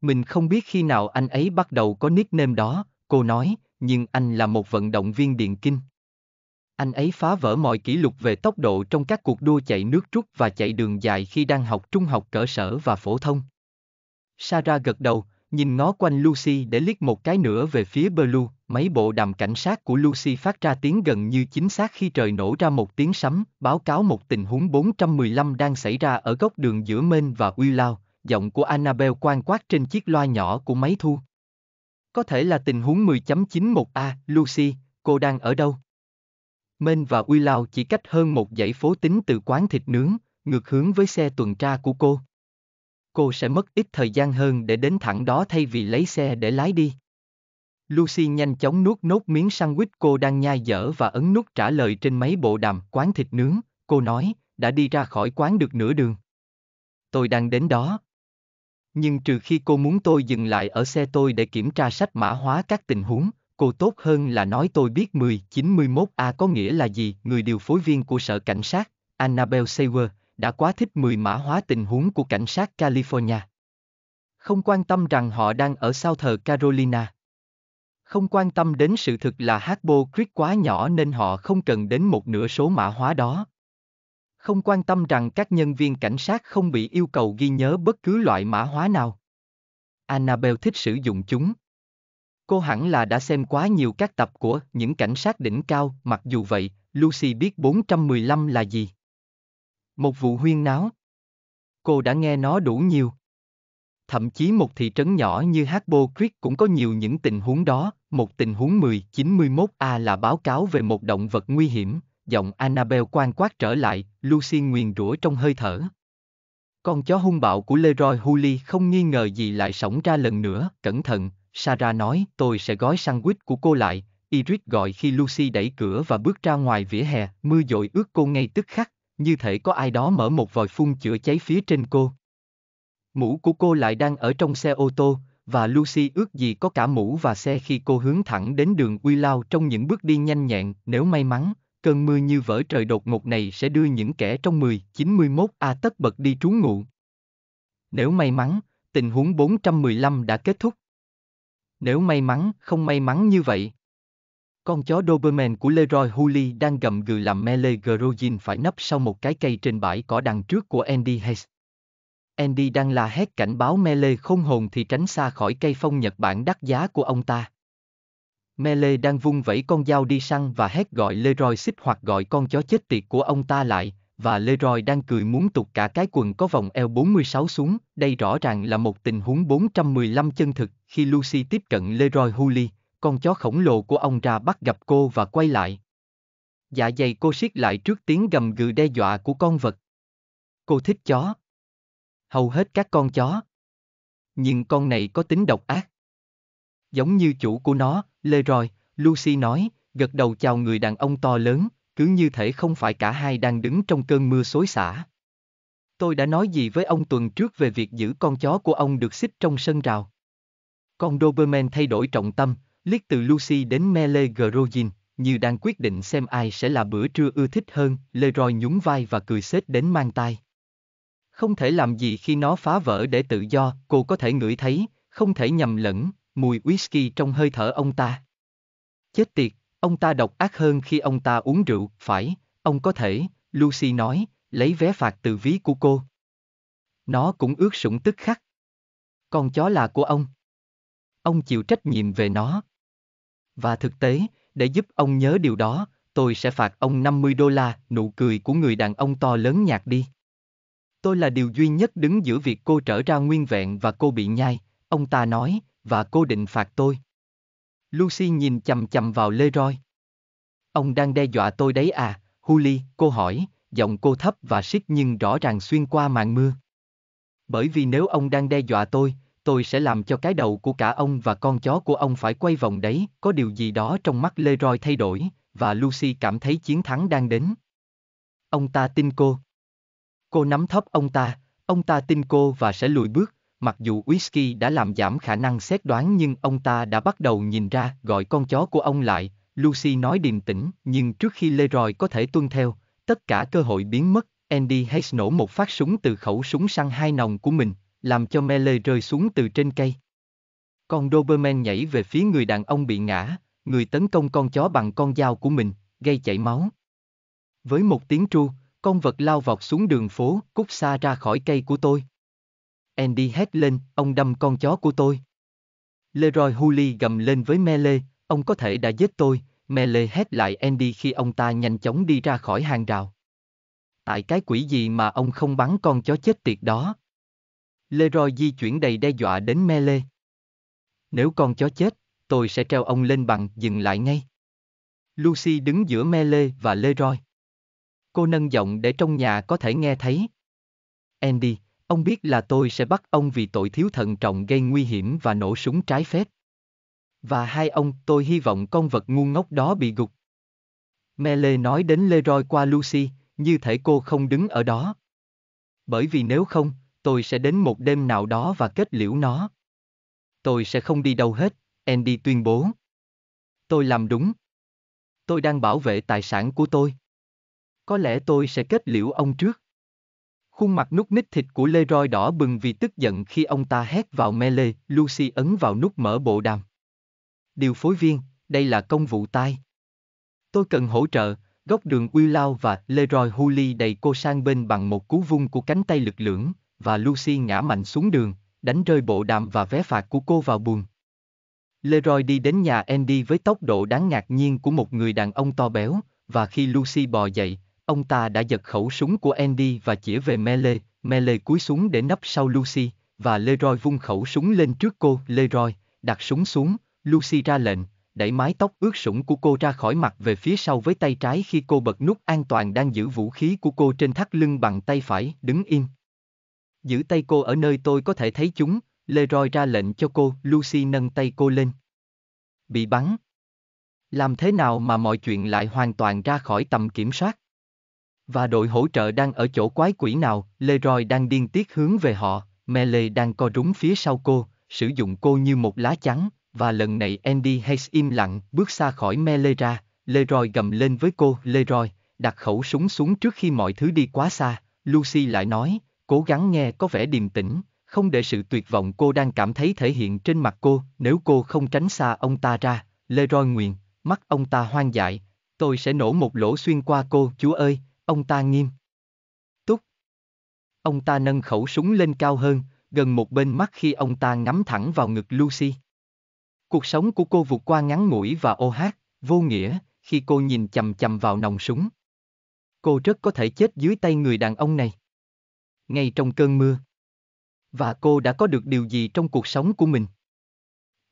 Mình không biết khi nào anh ấy bắt đầu có nickname đó, cô nói, nhưng anh là một vận động viên điện kinh. Anh ấy phá vỡ mọi kỷ lục về tốc độ trong các cuộc đua chạy nước rút và chạy đường dài khi đang học trung học cỡ sở và phổ thông. Sarah gật đầu, nhìn ngó quanh Lucy để liếc một cái nữa về phía Blue, Mấy bộ đàm cảnh sát của Lucy phát ra tiếng gần như chính xác khi trời nổ ra một tiếng sấm, báo cáo một tình huống 415 đang xảy ra ở góc đường giữa Main và Willow, giọng của Annabelle quan quát trên chiếc loa nhỏ của máy thu. Có thể là tình huống 10.91A, Lucy, cô đang ở đâu? Main và Willow chỉ cách hơn một dãy phố tính từ quán thịt nướng, ngược hướng với xe tuần tra của cô. Cô sẽ mất ít thời gian hơn để đến thẳng đó thay vì lấy xe để lái đi. Lucy nhanh chóng nuốt nốt miếng sandwich cô đang nhai dở và ấn nút trả lời trên máy bộ đàm quán thịt nướng, cô nói, đã đi ra khỏi quán được nửa đường. Tôi đang đến đó. Nhưng trừ khi cô muốn tôi dừng lại ở xe tôi để kiểm tra sách mã hóa các tình huống, cô tốt hơn là nói tôi biết 1091A có nghĩa là gì, người điều phối viên của sở cảnh sát, Annabel Sayer, đã quá thích 10 mã hóa tình huống của cảnh sát California. Không quan tâm rằng họ đang ở South Carolina. Không quan tâm đến sự thực là Hbo Creek quá nhỏ nên họ không cần đến một nửa số mã hóa đó. Không quan tâm rằng các nhân viên cảnh sát không bị yêu cầu ghi nhớ bất cứ loại mã hóa nào. Annabelle thích sử dụng chúng. Cô hẳn là đã xem quá nhiều các tập của những cảnh sát đỉnh cao, mặc dù vậy, Lucy biết 415 là gì. Một vụ huyên náo. Cô đã nghe nó đủ nhiều. Thậm chí một thị trấn nhỏ như Harpo Creek cũng có nhiều những tình huống đó. Một tình huống 1091A là báo cáo về một động vật nguy hiểm, giọng Annabelle quan quát trở lại, Lucy nguyền rủa trong hơi thở. Con chó hung bạo của Leroy Hooley không nghi ngờ gì lại sống ra lần nữa, cẩn thận, Sarah nói, tôi sẽ gói sandwich của cô lại, Iris gọi khi Lucy đẩy cửa và bước ra ngoài vỉa hè, mưa dội ướt cô ngay tức khắc, như thể có ai đó mở một vòi phun chữa cháy phía trên cô. Mũ của cô lại đang ở trong xe ô tô, và Lucy ước gì có cả mũ và xe khi cô hướng thẳng đến đường Uy Lao trong những bước đi nhanh nhẹn, nếu may mắn, cơn mưa như vỡ trời đột ngột này sẽ đưa những kẻ trong 10, 91 A tất bật đi trú ngụ. Nếu may mắn, tình huống 415 đã kết thúc. Nếu may mắn, không may mắn như vậy. Con chó Doberman của Leroy Hooley đang gầm gừ làm Mele Grozin phải nấp sau một cái cây trên bãi cỏ đằng trước của Andy Hayes. Andy đang la hét cảnh báo Mele không hồn thì tránh xa khỏi cây phong Nhật Bản đắt giá của ông ta. Mele đang vung vẩy con dao đi săn và hét gọi Leroy xích hoặc gọi con chó chết tiệt của ông ta lại, và Leroy đang cười muốn tụt cả cái quần có vòng eo 46 xuống, đây rõ ràng là một tình huống 415 chân thực, khi Lucy tiếp cận Leroy Huli, con chó khổng lồ của ông ra bắt gặp cô và quay lại. Dạ dày cô siết lại trước tiếng gầm gừ đe dọa của con vật. Cô thích chó hầu hết các con chó. Nhưng con này có tính độc ác. Giống như chủ của nó, Lê Roy, Lucy nói, gật đầu chào người đàn ông to lớn, cứ như thể không phải cả hai đang đứng trong cơn mưa xối xả. Tôi đã nói gì với ông tuần trước về việc giữ con chó của ông được xích trong sân rào. Con Doberman thay đổi trọng tâm, liếc từ Lucy đến Mele Grojin, như đang quyết định xem ai sẽ là bữa trưa ưa thích hơn, Leroy nhún vai và cười xết đến mang tai không thể làm gì khi nó phá vỡ để tự do, cô có thể ngửi thấy, không thể nhầm lẫn, mùi whisky trong hơi thở ông ta. Chết tiệt, ông ta độc ác hơn khi ông ta uống rượu, phải, ông có thể, Lucy nói, lấy vé phạt từ ví của cô. Nó cũng ướt sũng tức khắc. Con chó là của ông. Ông chịu trách nhiệm về nó. Và thực tế, để giúp ông nhớ điều đó, tôi sẽ phạt ông 50 đô la, nụ cười của người đàn ông to lớn nhạt đi. Tôi là điều duy nhất đứng giữa việc cô trở ra nguyên vẹn và cô bị nhai, ông ta nói, và cô định phạt tôi. Lucy nhìn chầm chầm vào Leroy. Ông đang đe dọa tôi đấy à, Huli, cô hỏi, giọng cô thấp và siết nhưng rõ ràng xuyên qua màn mưa. Bởi vì nếu ông đang đe dọa tôi, tôi sẽ làm cho cái đầu của cả ông và con chó của ông phải quay vòng đấy, có điều gì đó trong mắt Leroy thay đổi, và Lucy cảm thấy chiến thắng đang đến. Ông ta tin cô. Cô nắm thấp ông ta, ông ta tin cô và sẽ lùi bước, mặc dù whisky đã làm giảm khả năng xét đoán nhưng ông ta đã bắt đầu nhìn ra gọi con chó của ông lại, Lucy nói điềm tĩnh nhưng trước khi Leroy có thể tuân theo, tất cả cơ hội biến mất, Andy Hayes nổ một phát súng từ khẩu súng săn hai nòng của mình, làm cho Mele rơi xuống từ trên cây. Con Doberman nhảy về phía người đàn ông bị ngã, người tấn công con chó bằng con dao của mình, gây chảy máu. Với một tiếng tru, con vật lao vọt xuống đường phố, cút xa ra khỏi cây của tôi. Andy hét lên, ông đâm con chó của tôi. Leroy Huli gầm lên với Mele, ông có thể đã giết tôi, Mele hét lại Andy khi ông ta nhanh chóng đi ra khỏi hàng rào. Tại cái quỷ gì mà ông không bắn con chó chết tiệt đó? Leroy di chuyển đầy đe dọa đến Mele. Nếu con chó chết, tôi sẽ treo ông lên bằng dừng lại ngay. Lucy đứng giữa Mele và Leroy cô nâng giọng để trong nhà có thể nghe thấy. Andy, ông biết là tôi sẽ bắt ông vì tội thiếu thận trọng gây nguy hiểm và nổ súng trái phép. Và hai ông, tôi hy vọng con vật ngu ngốc đó bị gục. Mele nói đến Leroy qua Lucy, như thể cô không đứng ở đó. Bởi vì nếu không, tôi sẽ đến một đêm nào đó và kết liễu nó. Tôi sẽ không đi đâu hết, Andy tuyên bố. Tôi làm đúng. Tôi đang bảo vệ tài sản của tôi. Có lẽ tôi sẽ kết liễu ông trước. Khuôn mặt nút nít thịt của Leroy đỏ bừng vì tức giận khi ông ta hét vào Mele, Lucy ấn vào nút mở bộ đàm. Điều phối viên, đây là công vụ tai. Tôi cần hỗ trợ, góc đường lao và Leroy huli đầy cô sang bên bằng một cú vung của cánh tay lực lưỡng, và Lucy ngã mạnh xuống đường, đánh rơi bộ đàm và vé phạt của cô vào buồn. Leroy đi đến nhà Andy với tốc độ đáng ngạc nhiên của một người đàn ông to béo, và khi Lucy bò dậy, Ông ta đã giật khẩu súng của Andy và chĩa về Mele, Mele cúi xuống để nấp sau Lucy, và Leroy vung khẩu súng lên trước cô. Leroy, đặt súng xuống, Lucy ra lệnh, đẩy mái tóc ướt sũng của cô ra khỏi mặt về phía sau với tay trái khi cô bật nút an toàn đang giữ vũ khí của cô trên thắt lưng bằng tay phải, đứng im. Giữ tay cô ở nơi tôi có thể thấy chúng, Leroy ra lệnh cho cô, Lucy nâng tay cô lên. Bị bắn. Làm thế nào mà mọi chuyện lại hoàn toàn ra khỏi tầm kiểm soát? Và đội hỗ trợ đang ở chỗ quái quỷ nào, Leroy đang điên tiết hướng về họ, Mele đang co rúng phía sau cô, sử dụng cô như một lá chắn, và lần này Andy Hayes im lặng, bước xa khỏi Mele ra, Leroy gầm lên với cô, Leroy, đặt khẩu súng xuống trước khi mọi thứ đi quá xa, Lucy lại nói, cố gắng nghe có vẻ điềm tĩnh, không để sự tuyệt vọng cô đang cảm thấy thể hiện trên mặt cô, nếu cô không tránh xa ông ta ra, Leroy nguyền, mắt ông ta hoang dại, tôi sẽ nổ một lỗ xuyên qua cô, chúa ơi, Ông ta nghiêm. Túc. Ông ta nâng khẩu súng lên cao hơn, gần một bên mắt khi ông ta ngắm thẳng vào ngực Lucy. Cuộc sống của cô vụt qua ngắn ngủi và ô hát, vô nghĩa, khi cô nhìn chầm chầm vào nòng súng. Cô rất có thể chết dưới tay người đàn ông này. Ngay trong cơn mưa. Và cô đã có được điều gì trong cuộc sống của mình?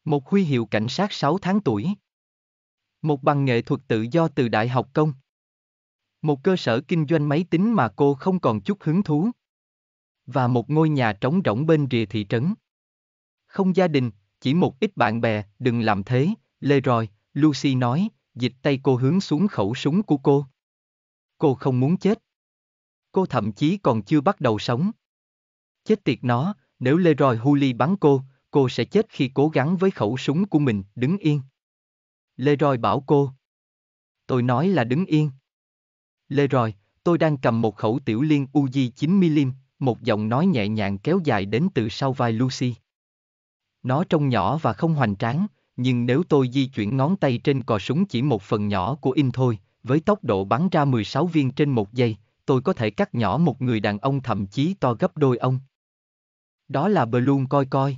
Một huy hiệu cảnh sát 6 tháng tuổi. Một bằng nghệ thuật tự do từ Đại học Công. Một cơ sở kinh doanh máy tính mà cô không còn chút hứng thú. Và một ngôi nhà trống rỗng bên rìa thị trấn. Không gia đình, chỉ một ít bạn bè, đừng làm thế, Lê Rồi, Lucy nói, dịch tay cô hướng xuống khẩu súng của cô. Cô không muốn chết. Cô thậm chí còn chưa bắt đầu sống. Chết tiệt nó, nếu Lê Rồi Huli bắn cô, cô sẽ chết khi cố gắng với khẩu súng của mình, đứng yên. Lê Rồi bảo cô. Tôi nói là đứng yên. Lê Rồi, tôi đang cầm một khẩu tiểu liên Uzi 9mm, một giọng nói nhẹ nhàng kéo dài đến từ sau vai Lucy. Nó trông nhỏ và không hoành tráng, nhưng nếu tôi di chuyển ngón tay trên cò súng chỉ một phần nhỏ của in thôi, với tốc độ bắn ra 16 viên trên một giây, tôi có thể cắt nhỏ một người đàn ông thậm chí to gấp đôi ông. Đó là Bloom coi coi.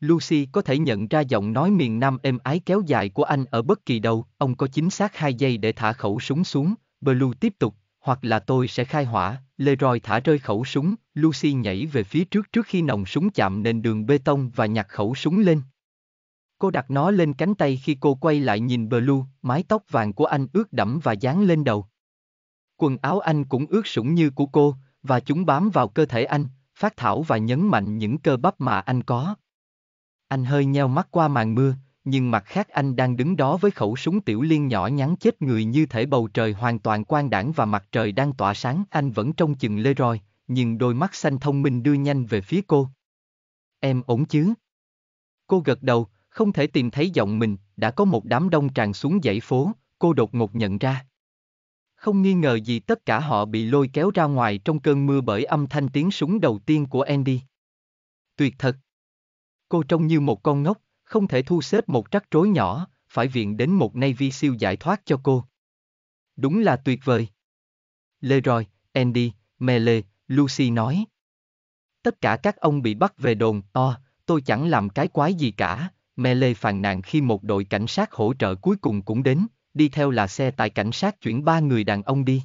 Lucy có thể nhận ra giọng nói miền Nam êm ái kéo dài của anh ở bất kỳ đâu, ông có chính xác hai giây để thả khẩu súng xuống, Blue tiếp tục, hoặc là tôi sẽ khai hỏa, Leroy thả rơi khẩu súng, Lucy nhảy về phía trước trước khi nòng súng chạm nền đường bê tông và nhặt khẩu súng lên. Cô đặt nó lên cánh tay khi cô quay lại nhìn Blue, mái tóc vàng của anh ướt đẫm và dán lên đầu. Quần áo anh cũng ướt sũng như của cô, và chúng bám vào cơ thể anh, phát thảo và nhấn mạnh những cơ bắp mà anh có. Anh hơi nheo mắt qua màn mưa, nhưng mặt khác anh đang đứng đó với khẩu súng tiểu liên nhỏ nhắn chết người như thể bầu trời hoàn toàn quang đảng và mặt trời đang tỏa sáng. Anh vẫn trông chừng lê roi, nhưng đôi mắt xanh thông minh đưa nhanh về phía cô. Em ổn chứ? Cô gật đầu, không thể tìm thấy giọng mình, đã có một đám đông tràn xuống dãy phố, cô đột ngột nhận ra. Không nghi ngờ gì tất cả họ bị lôi kéo ra ngoài trong cơn mưa bởi âm thanh tiếng súng đầu tiên của Andy. Tuyệt thật. Cô trông như một con ngốc, không thể thu xếp một trắc rối nhỏ, phải viện đến một Navy siêu giải thoát cho cô. Đúng là tuyệt vời. Leroy, Andy, Mele, Lucy nói. Tất cả các ông bị bắt về đồn, to, tôi chẳng làm cái quái gì cả, Mele phàn nàn khi một đội cảnh sát hỗ trợ cuối cùng cũng đến, đi theo là xe tại cảnh sát chuyển ba người đàn ông đi.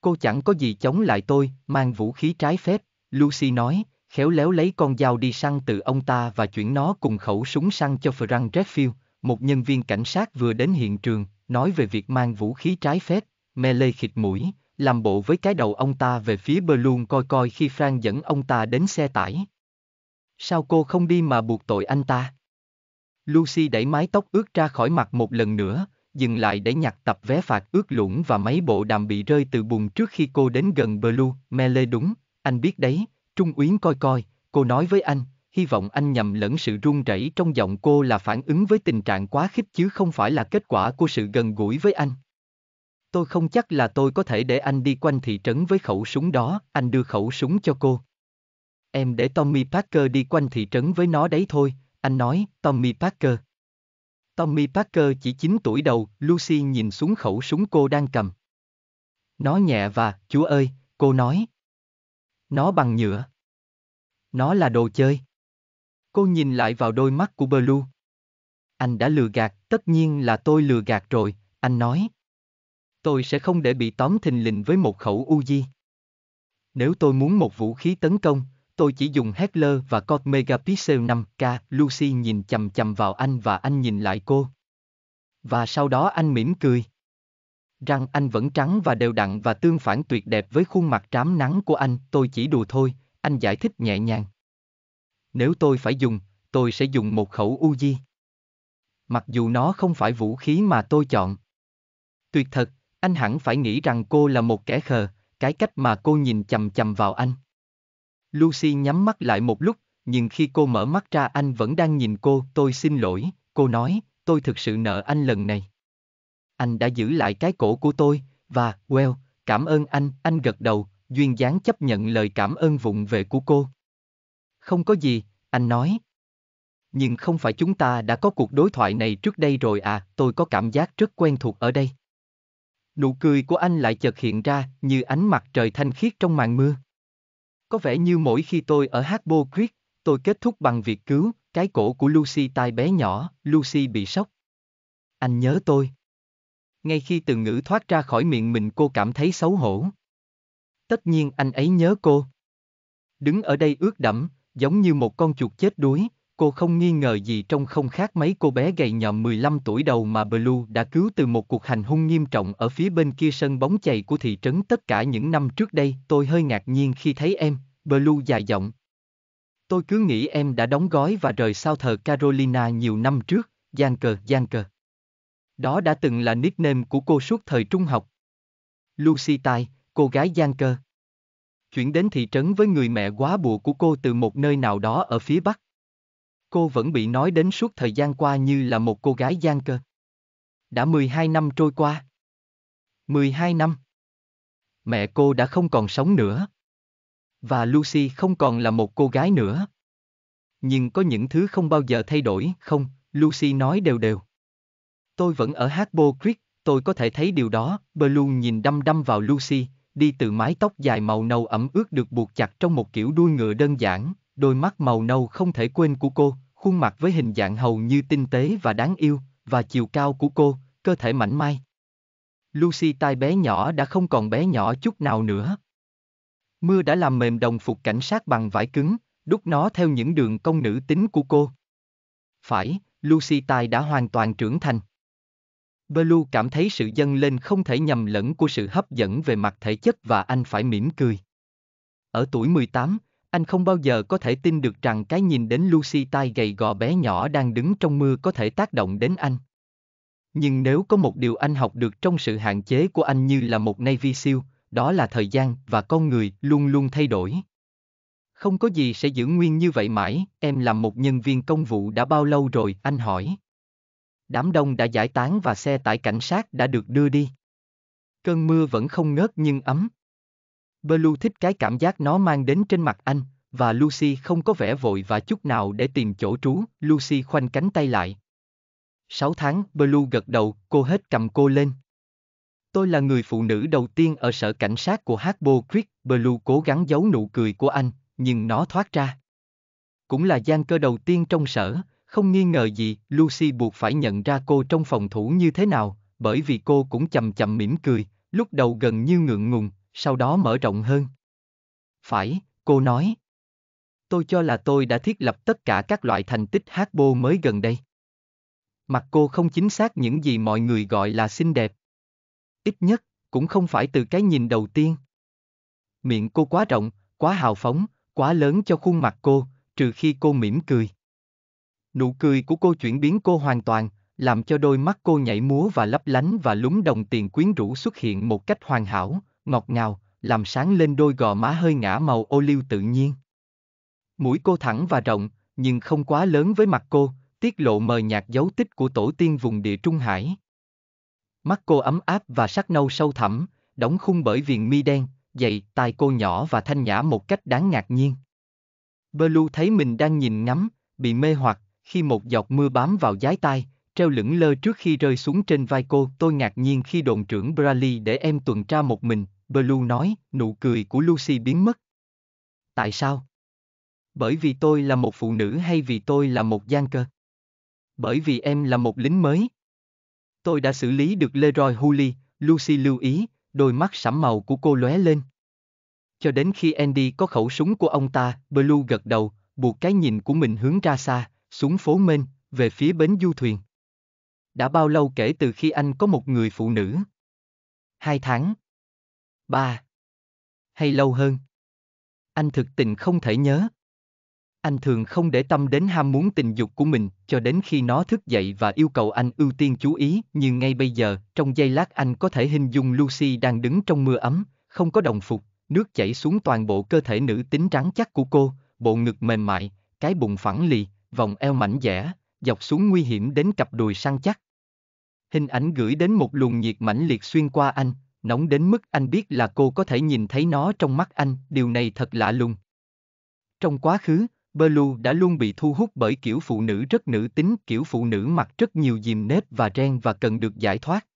Cô chẳng có gì chống lại tôi, mang vũ khí trái phép, Lucy nói, khéo léo lấy con dao đi săn từ ông ta và chuyển nó cùng khẩu súng săn cho Frank Redfield, một nhân viên cảnh sát vừa đến hiện trường, nói về việc mang vũ khí trái phép, mê lê khịt mũi, làm bộ với cái đầu ông ta về phía bờ coi coi khi Frank dẫn ông ta đến xe tải. Sao cô không đi mà buộc tội anh ta? Lucy đẩy mái tóc ướt ra khỏi mặt một lần nữa, dừng lại để nhặt tập vé phạt ướt lũng và mấy bộ đàm bị rơi từ bùn trước khi cô đến gần Blue, Mele đúng, anh biết đấy, Trung Uyến coi coi, cô nói với anh, hy vọng anh nhầm lẫn sự run rẩy trong giọng cô là phản ứng với tình trạng quá khích chứ không phải là kết quả của sự gần gũi với anh. Tôi không chắc là tôi có thể để anh đi quanh thị trấn với khẩu súng đó, anh đưa khẩu súng cho cô. Em để Tommy Parker đi quanh thị trấn với nó đấy thôi, anh nói, Tommy Parker. Tommy Parker chỉ 9 tuổi đầu, Lucy nhìn xuống khẩu súng cô đang cầm. Nó nhẹ và, chúa ơi, cô nói, nó bằng nhựa. Nó là đồ chơi. Cô nhìn lại vào đôi mắt của Blue. Anh đã lừa gạt, tất nhiên là tôi lừa gạt rồi, anh nói. Tôi sẽ không để bị tóm thình lình với một khẩu Uzi. Nếu tôi muốn một vũ khí tấn công, tôi chỉ dùng Heckler và Colt megapixel 5K. Lucy nhìn chầm chầm vào anh và anh nhìn lại cô. Và sau đó anh mỉm cười. Răng anh vẫn trắng và đều đặn và tương phản tuyệt đẹp với khuôn mặt trám nắng của anh, tôi chỉ đùa thôi, anh giải thích nhẹ nhàng. Nếu tôi phải dùng, tôi sẽ dùng một khẩu Uzi. Mặc dù nó không phải vũ khí mà tôi chọn. Tuyệt thật, anh hẳn phải nghĩ rằng cô là một kẻ khờ, cái cách mà cô nhìn chầm chầm vào anh. Lucy nhắm mắt lại một lúc, nhưng khi cô mở mắt ra anh vẫn đang nhìn cô, tôi xin lỗi, cô nói, tôi thực sự nợ anh lần này anh đã giữ lại cái cổ của tôi, và, well, cảm ơn anh, anh gật đầu, duyên dáng chấp nhận lời cảm ơn vụng về của cô. Không có gì, anh nói. Nhưng không phải chúng ta đã có cuộc đối thoại này trước đây rồi à, tôi có cảm giác rất quen thuộc ở đây. Nụ cười của anh lại chợt hiện ra như ánh mặt trời thanh khiết trong màn mưa. Có vẻ như mỗi khi tôi ở Harbo Creek, tôi kết thúc bằng việc cứu cái cổ của Lucy tai bé nhỏ, Lucy bị sốc. Anh nhớ tôi ngay khi từ ngữ thoát ra khỏi miệng mình cô cảm thấy xấu hổ. Tất nhiên anh ấy nhớ cô. Đứng ở đây ướt đẫm, giống như một con chuột chết đuối, cô không nghi ngờ gì trong không khác mấy cô bé gầy nhòm 15 tuổi đầu mà Blue đã cứu từ một cuộc hành hung nghiêm trọng ở phía bên kia sân bóng chày của thị trấn tất cả những năm trước đây. Tôi hơi ngạc nhiên khi thấy em, Blue dài giọng. Tôi cứ nghĩ em đã đóng gói và rời thờ Carolina nhiều năm trước, gian cờ, gian cờ. Đó đã từng là nickname của cô suốt thời trung học. Lucy Tai, cô gái gian cơ. Chuyển đến thị trấn với người mẹ quá bùa của cô từ một nơi nào đó ở phía Bắc. Cô vẫn bị nói đến suốt thời gian qua như là một cô gái gian cơ. Đã 12 năm trôi qua. 12 năm. Mẹ cô đã không còn sống nữa. Và Lucy không còn là một cô gái nữa. Nhưng có những thứ không bao giờ thay đổi, không, Lucy nói đều đều. Tôi vẫn ở Harbo Creek, tôi có thể thấy điều đó, Blue nhìn đăm đăm vào Lucy, đi từ mái tóc dài màu nâu ẩm ướt được buộc chặt trong một kiểu đuôi ngựa đơn giản, đôi mắt màu nâu không thể quên của cô, khuôn mặt với hình dạng hầu như tinh tế và đáng yêu, và chiều cao của cô, cơ thể mảnh mai. Lucy tai bé nhỏ đã không còn bé nhỏ chút nào nữa. Mưa đã làm mềm đồng phục cảnh sát bằng vải cứng, đúc nó theo những đường cong nữ tính của cô. Phải, Lucy tai đã hoàn toàn trưởng thành. Blue cảm thấy sự dâng lên không thể nhầm lẫn của sự hấp dẫn về mặt thể chất và anh phải mỉm cười. Ở tuổi 18, anh không bao giờ có thể tin được rằng cái nhìn đến Lucy tai gầy gò bé nhỏ đang đứng trong mưa có thể tác động đến anh. Nhưng nếu có một điều anh học được trong sự hạn chế của anh như là một Navy SEAL, đó là thời gian và con người luôn luôn thay đổi. Không có gì sẽ giữ nguyên như vậy mãi, em làm một nhân viên công vụ đã bao lâu rồi, anh hỏi đám đông đã giải tán và xe tải cảnh sát đã được đưa đi. Cơn mưa vẫn không ngớt nhưng ấm. Blue thích cái cảm giác nó mang đến trên mặt anh, và Lucy không có vẻ vội và chút nào để tìm chỗ trú, Lucy khoanh cánh tay lại. Sáu tháng, Blue gật đầu, cô hết cầm cô lên. Tôi là người phụ nữ đầu tiên ở sở cảnh sát của Harbo Creek, Blue cố gắng giấu nụ cười của anh, nhưng nó thoát ra. Cũng là gian cơ đầu tiên trong sở, không nghi ngờ gì, Lucy buộc phải nhận ra cô trong phòng thủ như thế nào, bởi vì cô cũng chậm chậm mỉm cười, lúc đầu gần như ngượng ngùng, sau đó mở rộng hơn. Phải, cô nói. Tôi cho là tôi đã thiết lập tất cả các loại thành tích hát bô mới gần đây. Mặt cô không chính xác những gì mọi người gọi là xinh đẹp. Ít nhất, cũng không phải từ cái nhìn đầu tiên. Miệng cô quá rộng, quá hào phóng, quá lớn cho khuôn mặt cô, trừ khi cô mỉm cười. Nụ cười của cô chuyển biến cô hoàn toàn, làm cho đôi mắt cô nhảy múa và lấp lánh và lúng đồng tiền quyến rũ xuất hiện một cách hoàn hảo, ngọt ngào, làm sáng lên đôi gò má hơi ngã màu ô liu tự nhiên. Mũi cô thẳng và rộng, nhưng không quá lớn với mặt cô, tiết lộ mờ nhạt dấu tích của tổ tiên vùng địa Trung Hải. Mắt cô ấm áp và sắc nâu sâu thẳm, đóng khung bởi viền mi đen, dậy tai cô nhỏ và thanh nhã một cách đáng ngạc nhiên. Blue thấy mình đang nhìn ngắm, bị mê hoặc, khi một giọt mưa bám vào giái tai, treo lững lơ trước khi rơi xuống trên vai cô. Tôi ngạc nhiên khi đồn trưởng Bradley để em tuần tra một mình, Blue nói, nụ cười của Lucy biến mất. Tại sao? Bởi vì tôi là một phụ nữ hay vì tôi là một gian cơ? Bởi vì em là một lính mới. Tôi đã xử lý được Leroy Hooley, Lucy lưu ý, đôi mắt sẫm màu của cô lóe lên. Cho đến khi Andy có khẩu súng của ông ta, Blue gật đầu, buộc cái nhìn của mình hướng ra xa, xuống phố Mên, về phía bến du thuyền. Đã bao lâu kể từ khi anh có một người phụ nữ? Hai tháng. Ba. Hay lâu hơn? Anh thực tình không thể nhớ. Anh thường không để tâm đến ham muốn tình dục của mình cho đến khi nó thức dậy và yêu cầu anh ưu tiên chú ý, nhưng ngay bây giờ, trong giây lát anh có thể hình dung Lucy đang đứng trong mưa ấm, không có đồng phục, nước chảy xuống toàn bộ cơ thể nữ tính trắng chắc của cô, bộ ngực mềm mại, cái bụng phẳng lì, vòng eo mảnh dẻ, dọc xuống nguy hiểm đến cặp đùi săn chắc. Hình ảnh gửi đến một luồng nhiệt mãnh liệt xuyên qua anh, nóng đến mức anh biết là cô có thể nhìn thấy nó trong mắt anh, điều này thật lạ lùng. Trong quá khứ, Blue đã luôn bị thu hút bởi kiểu phụ nữ rất nữ tính, kiểu phụ nữ mặc rất nhiều diềm nếp và ren và cần được giải thoát.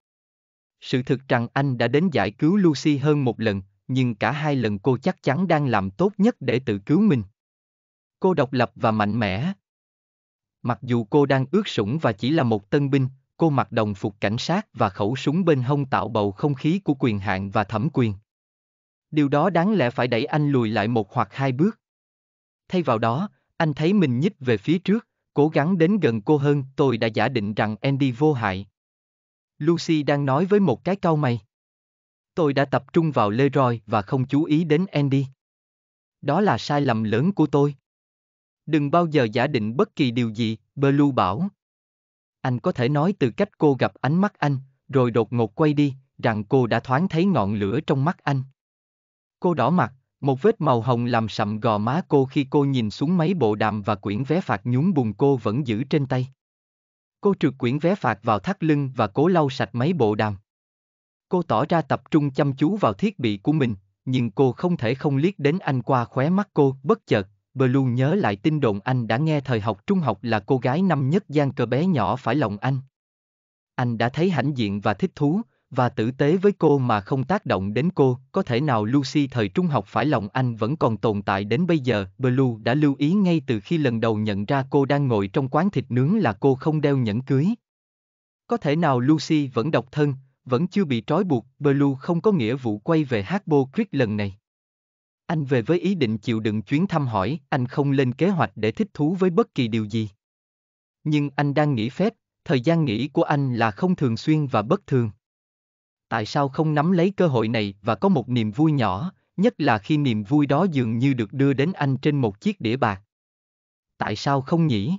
Sự thực rằng anh đã đến giải cứu Lucy hơn một lần, nhưng cả hai lần cô chắc chắn đang làm tốt nhất để tự cứu mình. Cô độc lập và mạnh mẽ, Mặc dù cô đang ướt sũng và chỉ là một tân binh, cô mặc đồng phục cảnh sát và khẩu súng bên hông tạo bầu không khí của quyền hạn và thẩm quyền. Điều đó đáng lẽ phải đẩy anh lùi lại một hoặc hai bước. Thay vào đó, anh thấy mình nhích về phía trước, cố gắng đến gần cô hơn, tôi đã giả định rằng Andy vô hại. Lucy đang nói với một cái cau mày. Tôi đã tập trung vào Leroy và không chú ý đến Andy. Đó là sai lầm lớn của tôi. Đừng bao giờ giả định bất kỳ điều gì, Blue bảo. Anh có thể nói từ cách cô gặp ánh mắt anh, rồi đột ngột quay đi, rằng cô đã thoáng thấy ngọn lửa trong mắt anh. Cô đỏ mặt, một vết màu hồng làm sậm gò má cô khi cô nhìn xuống mấy bộ đàm và quyển vé phạt nhún bùn cô vẫn giữ trên tay. Cô trượt quyển vé phạt vào thắt lưng và cố lau sạch mấy bộ đàm. Cô tỏ ra tập trung chăm chú vào thiết bị của mình, nhưng cô không thể không liếc đến anh qua khóe mắt cô, bất chợt, Blue nhớ lại tin đồn anh đã nghe thời học trung học là cô gái năm nhất gian cờ bé nhỏ phải lòng anh. Anh đã thấy hãnh diện và thích thú, và tử tế với cô mà không tác động đến cô, có thể nào Lucy thời trung học phải lòng anh vẫn còn tồn tại đến bây giờ, Blue đã lưu ý ngay từ khi lần đầu nhận ra cô đang ngồi trong quán thịt nướng là cô không đeo nhẫn cưới. Có thể nào Lucy vẫn độc thân, vẫn chưa bị trói buộc, Blue không có nghĩa vụ quay về Harbo Creek lần này. Anh về với ý định chịu đựng chuyến thăm hỏi, anh không lên kế hoạch để thích thú với bất kỳ điều gì. Nhưng anh đang nghỉ phép, thời gian nghỉ của anh là không thường xuyên và bất thường. Tại sao không nắm lấy cơ hội này và có một niềm vui nhỏ, nhất là khi niềm vui đó dường như được đưa đến anh trên một chiếc đĩa bạc? Tại sao không nhỉ?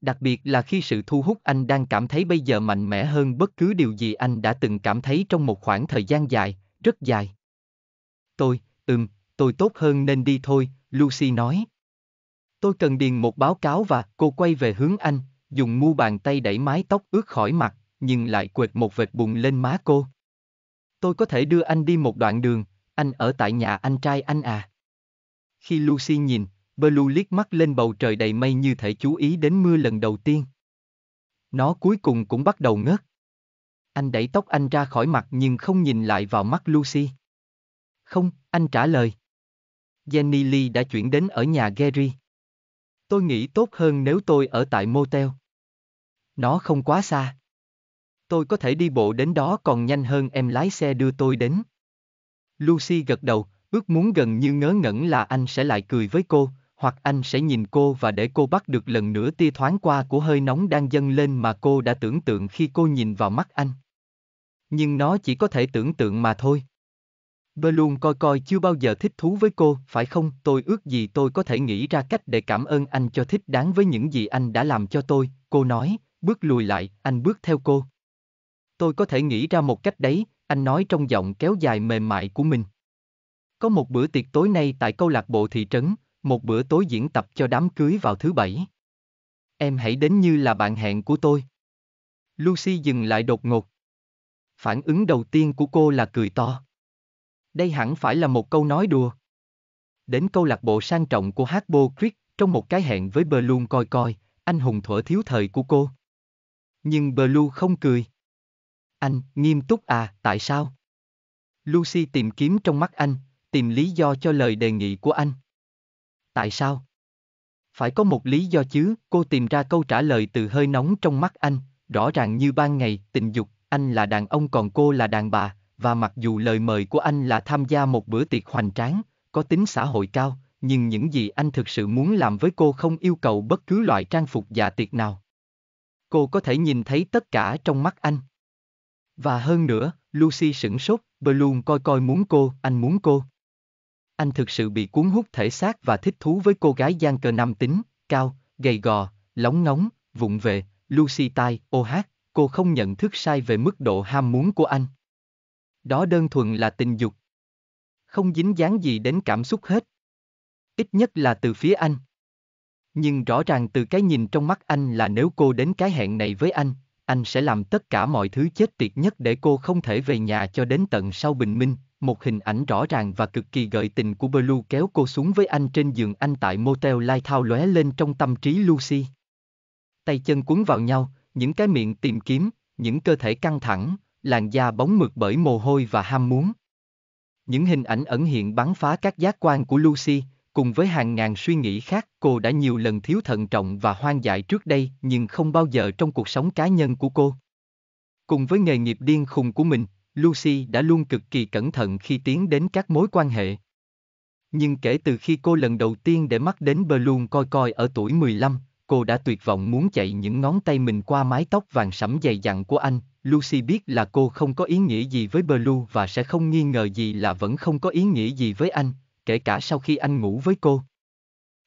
Đặc biệt là khi sự thu hút anh đang cảm thấy bây giờ mạnh mẽ hơn bất cứ điều gì anh đã từng cảm thấy trong một khoảng thời gian dài, rất dài. Tôi, ừm, tôi tốt hơn nên đi thôi, Lucy nói. Tôi cần điền một báo cáo và cô quay về hướng anh, dùng mu bàn tay đẩy mái tóc ướt khỏi mặt, nhưng lại quệt một vệt bùn lên má cô. Tôi có thể đưa anh đi một đoạn đường, anh ở tại nhà anh trai anh à. Khi Lucy nhìn, Blue liếc mắt lên bầu trời đầy mây như thể chú ý đến mưa lần đầu tiên. Nó cuối cùng cũng bắt đầu ngớt. Anh đẩy tóc anh ra khỏi mặt nhưng không nhìn lại vào mắt Lucy. Không, anh trả lời. Jenny Lee đã chuyển đến ở nhà Gary. Tôi nghĩ tốt hơn nếu tôi ở tại motel. Nó không quá xa. Tôi có thể đi bộ đến đó còn nhanh hơn em lái xe đưa tôi đến. Lucy gật đầu, ước muốn gần như ngớ ngẩn là anh sẽ lại cười với cô, hoặc anh sẽ nhìn cô và để cô bắt được lần nữa tia thoáng qua của hơi nóng đang dâng lên mà cô đã tưởng tượng khi cô nhìn vào mắt anh. Nhưng nó chỉ có thể tưởng tượng mà thôi. Bơ luôn coi coi chưa bao giờ thích thú với cô, phải không? Tôi ước gì tôi có thể nghĩ ra cách để cảm ơn anh cho thích đáng với những gì anh đã làm cho tôi, cô nói, bước lùi lại, anh bước theo cô. Tôi có thể nghĩ ra một cách đấy, anh nói trong giọng kéo dài mềm mại của mình. Có một bữa tiệc tối nay tại câu lạc bộ thị trấn, một bữa tối diễn tập cho đám cưới vào thứ bảy. Em hãy đến như là bạn hẹn của tôi. Lucy dừng lại đột ngột. Phản ứng đầu tiên của cô là cười to. Đây hẳn phải là một câu nói đùa. Đến câu lạc bộ sang trọng của Harpo Creek, trong một cái hẹn với Blue coi coi, anh hùng thuở thiếu thời của cô. Nhưng Blue không cười. Anh, nghiêm túc à, tại sao? Lucy tìm kiếm trong mắt anh, tìm lý do cho lời đề nghị của anh. Tại sao? Phải có một lý do chứ, cô tìm ra câu trả lời từ hơi nóng trong mắt anh, rõ ràng như ban ngày, tình dục, anh là đàn ông còn cô là đàn bà, và mặc dù lời mời của anh là tham gia một bữa tiệc hoành tráng, có tính xã hội cao, nhưng những gì anh thực sự muốn làm với cô không yêu cầu bất cứ loại trang phục dạ tiệc nào. Cô có thể nhìn thấy tất cả trong mắt anh. Và hơn nữa, Lucy sửng sốt, Bloom coi coi muốn cô, anh muốn cô. Anh thực sự bị cuốn hút thể xác và thích thú với cô gái gian cờ nam tính, cao, gầy gò, lóng ngóng, vụng về, Lucy tai, ô hát, cô không nhận thức sai về mức độ ham muốn của anh đó đơn thuần là tình dục. Không dính dáng gì đến cảm xúc hết. Ít nhất là từ phía anh. Nhưng rõ ràng từ cái nhìn trong mắt anh là nếu cô đến cái hẹn này với anh, anh sẽ làm tất cả mọi thứ chết tiệt nhất để cô không thể về nhà cho đến tận sau bình minh. Một hình ảnh rõ ràng và cực kỳ gợi tình của Blue kéo cô xuống với anh trên giường anh tại motel Lighthouse lóe lên trong tâm trí Lucy. Tay chân cuốn vào nhau, những cái miệng tìm kiếm, những cơ thể căng thẳng, làn da bóng mượt bởi mồ hôi và ham muốn. Những hình ảnh ẩn hiện bắn phá các giác quan của Lucy, cùng với hàng ngàn suy nghĩ khác, cô đã nhiều lần thiếu thận trọng và hoang dại trước đây nhưng không bao giờ trong cuộc sống cá nhân của cô. Cùng với nghề nghiệp điên khùng của mình, Lucy đã luôn cực kỳ cẩn thận khi tiến đến các mối quan hệ. Nhưng kể từ khi cô lần đầu tiên để mắt đến Bloom coi coi ở tuổi 15, Cô đã tuyệt vọng muốn chạy những ngón tay mình qua mái tóc vàng sẫm dày dặn của anh, Lucy biết là cô không có ý nghĩa gì với Blue và sẽ không nghi ngờ gì là vẫn không có ý nghĩa gì với anh, kể cả sau khi anh ngủ với cô.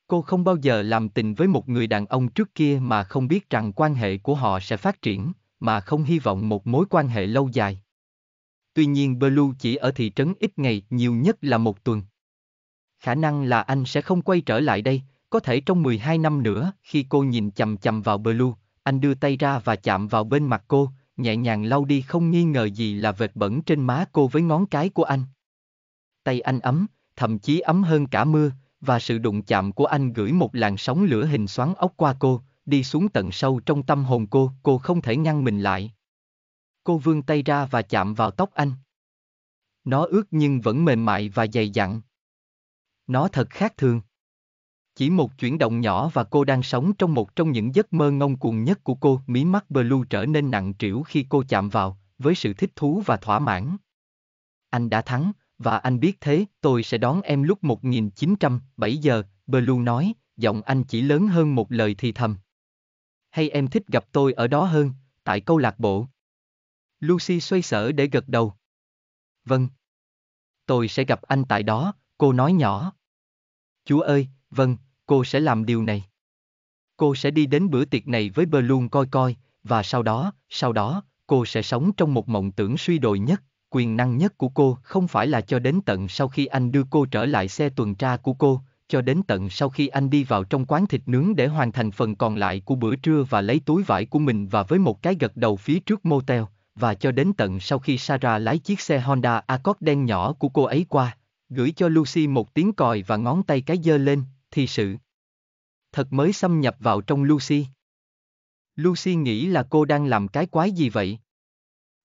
Cô không bao giờ làm tình với một người đàn ông trước kia mà không biết rằng quan hệ của họ sẽ phát triển, mà không hy vọng một mối quan hệ lâu dài. Tuy nhiên Blue chỉ ở thị trấn ít ngày, nhiều nhất là một tuần. Khả năng là anh sẽ không quay trở lại đây, có thể trong 12 năm nữa, khi cô nhìn chầm chầm vào Blue, anh đưa tay ra và chạm vào bên mặt cô, nhẹ nhàng lau đi không nghi ngờ gì là vệt bẩn trên má cô với ngón cái của anh. Tay anh ấm, thậm chí ấm hơn cả mưa, và sự đụng chạm của anh gửi một làn sóng lửa hình xoắn ốc qua cô, đi xuống tận sâu trong tâm hồn cô, cô không thể ngăn mình lại. Cô vươn tay ra và chạm vào tóc anh. Nó ướt nhưng vẫn mềm mại và dày dặn. Nó thật khác thường. Chỉ một chuyển động nhỏ và cô đang sống trong một trong những giấc mơ ngông cuồng nhất của cô, mí mắt Blue trở nên nặng trĩu khi cô chạm vào, với sự thích thú và thỏa mãn. Anh đã thắng, và anh biết thế, tôi sẽ đón em lúc 7 giờ, Blue nói, giọng anh chỉ lớn hơn một lời thì thầm. Hay em thích gặp tôi ở đó hơn, tại câu lạc bộ. Lucy xoay sở để gật đầu. Vâng. Tôi sẽ gặp anh tại đó, cô nói nhỏ. Chúa ơi, Vâng, cô sẽ làm điều này. Cô sẽ đi đến bữa tiệc này với Bloom coi coi, và sau đó, sau đó, cô sẽ sống trong một mộng tưởng suy đồi nhất, quyền năng nhất của cô không phải là cho đến tận sau khi anh đưa cô trở lại xe tuần tra của cô, cho đến tận sau khi anh đi vào trong quán thịt nướng để hoàn thành phần còn lại của bữa trưa và lấy túi vải của mình và với một cái gật đầu phía trước motel, và cho đến tận sau khi Sarah lái chiếc xe Honda Accord đen nhỏ của cô ấy qua, gửi cho Lucy một tiếng còi và ngón tay cái dơ lên, thì sự thật mới xâm nhập vào trong Lucy. Lucy nghĩ là cô đang làm cái quái gì vậy?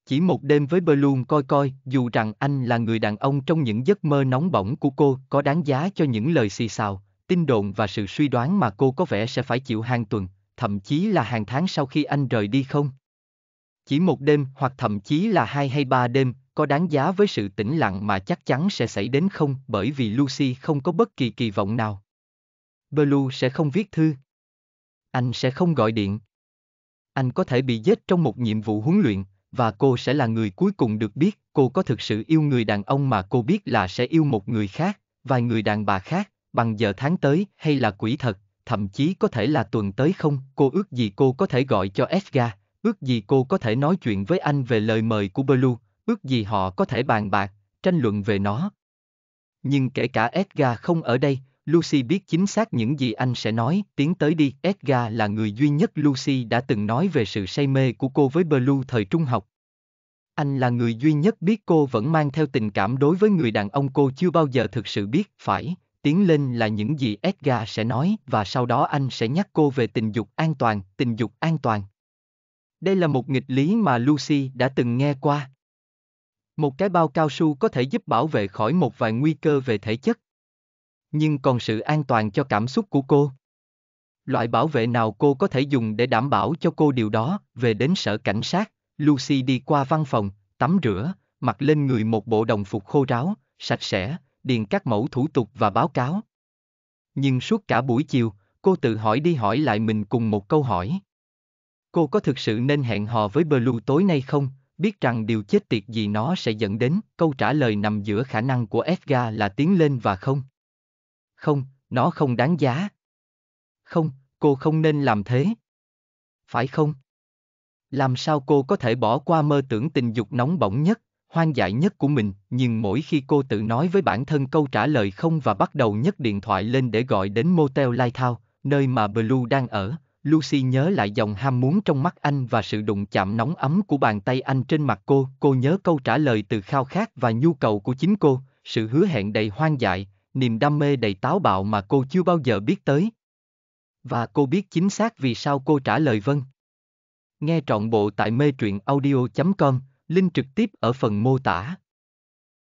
Chỉ một đêm với Bloom coi coi, dù rằng anh là người đàn ông trong những giấc mơ nóng bỏng của cô có đáng giá cho những lời xì xào, tin đồn và sự suy đoán mà cô có vẻ sẽ phải chịu hàng tuần, thậm chí là hàng tháng sau khi anh rời đi không? Chỉ một đêm hoặc thậm chí là hai hay ba đêm, có đáng giá với sự tĩnh lặng mà chắc chắn sẽ xảy đến không bởi vì Lucy không có bất kỳ kỳ vọng nào. Blue sẽ không viết thư. Anh sẽ không gọi điện. Anh có thể bị giết trong một nhiệm vụ huấn luyện, và cô sẽ là người cuối cùng được biết cô có thực sự yêu người đàn ông mà cô biết là sẽ yêu một người khác, vài người đàn bà khác, bằng giờ tháng tới hay là quỷ thật, thậm chí có thể là tuần tới không, cô ước gì cô có thể gọi cho Edgar, ước gì cô có thể nói chuyện với anh về lời mời của Blue, ước gì họ có thể bàn bạc, tranh luận về nó. Nhưng kể cả Edgar không ở đây, Lucy biết chính xác những gì anh sẽ nói, tiến tới đi, Edgar là người duy nhất Lucy đã từng nói về sự say mê của cô với Blue thời trung học. Anh là người duy nhất biết cô vẫn mang theo tình cảm đối với người đàn ông cô chưa bao giờ thực sự biết, phải, tiến lên là những gì Edgar sẽ nói và sau đó anh sẽ nhắc cô về tình dục an toàn, tình dục an toàn. Đây là một nghịch lý mà Lucy đã từng nghe qua. Một cái bao cao su có thể giúp bảo vệ khỏi một vài nguy cơ về thể chất, nhưng còn sự an toàn cho cảm xúc của cô. Loại bảo vệ nào cô có thể dùng để đảm bảo cho cô điều đó, về đến sở cảnh sát, Lucy đi qua văn phòng, tắm rửa, mặc lên người một bộ đồng phục khô ráo, sạch sẽ, điền các mẫu thủ tục và báo cáo. Nhưng suốt cả buổi chiều, cô tự hỏi đi hỏi lại mình cùng một câu hỏi. Cô có thực sự nên hẹn hò với Blue tối nay không? Biết rằng điều chết tiệt gì nó sẽ dẫn đến, câu trả lời nằm giữa khả năng của Edgar là tiến lên và không. Không, nó không đáng giá. Không, cô không nên làm thế. Phải không? Làm sao cô có thể bỏ qua mơ tưởng tình dục nóng bỏng nhất, hoang dại nhất của mình, nhưng mỗi khi cô tự nói với bản thân câu trả lời không và bắt đầu nhấc điện thoại lên để gọi đến Motel Lighthouse, nơi mà Blue đang ở, Lucy nhớ lại dòng ham muốn trong mắt anh và sự đụng chạm nóng ấm của bàn tay anh trên mặt cô. Cô nhớ câu trả lời từ khao khát và nhu cầu của chính cô, sự hứa hẹn đầy hoang dại, niềm đam mê đầy táo bạo mà cô chưa bao giờ biết tới. Và cô biết chính xác vì sao cô trả lời vâng. Nghe trọn bộ tại mê truyện audio.com, link trực tiếp ở phần mô tả.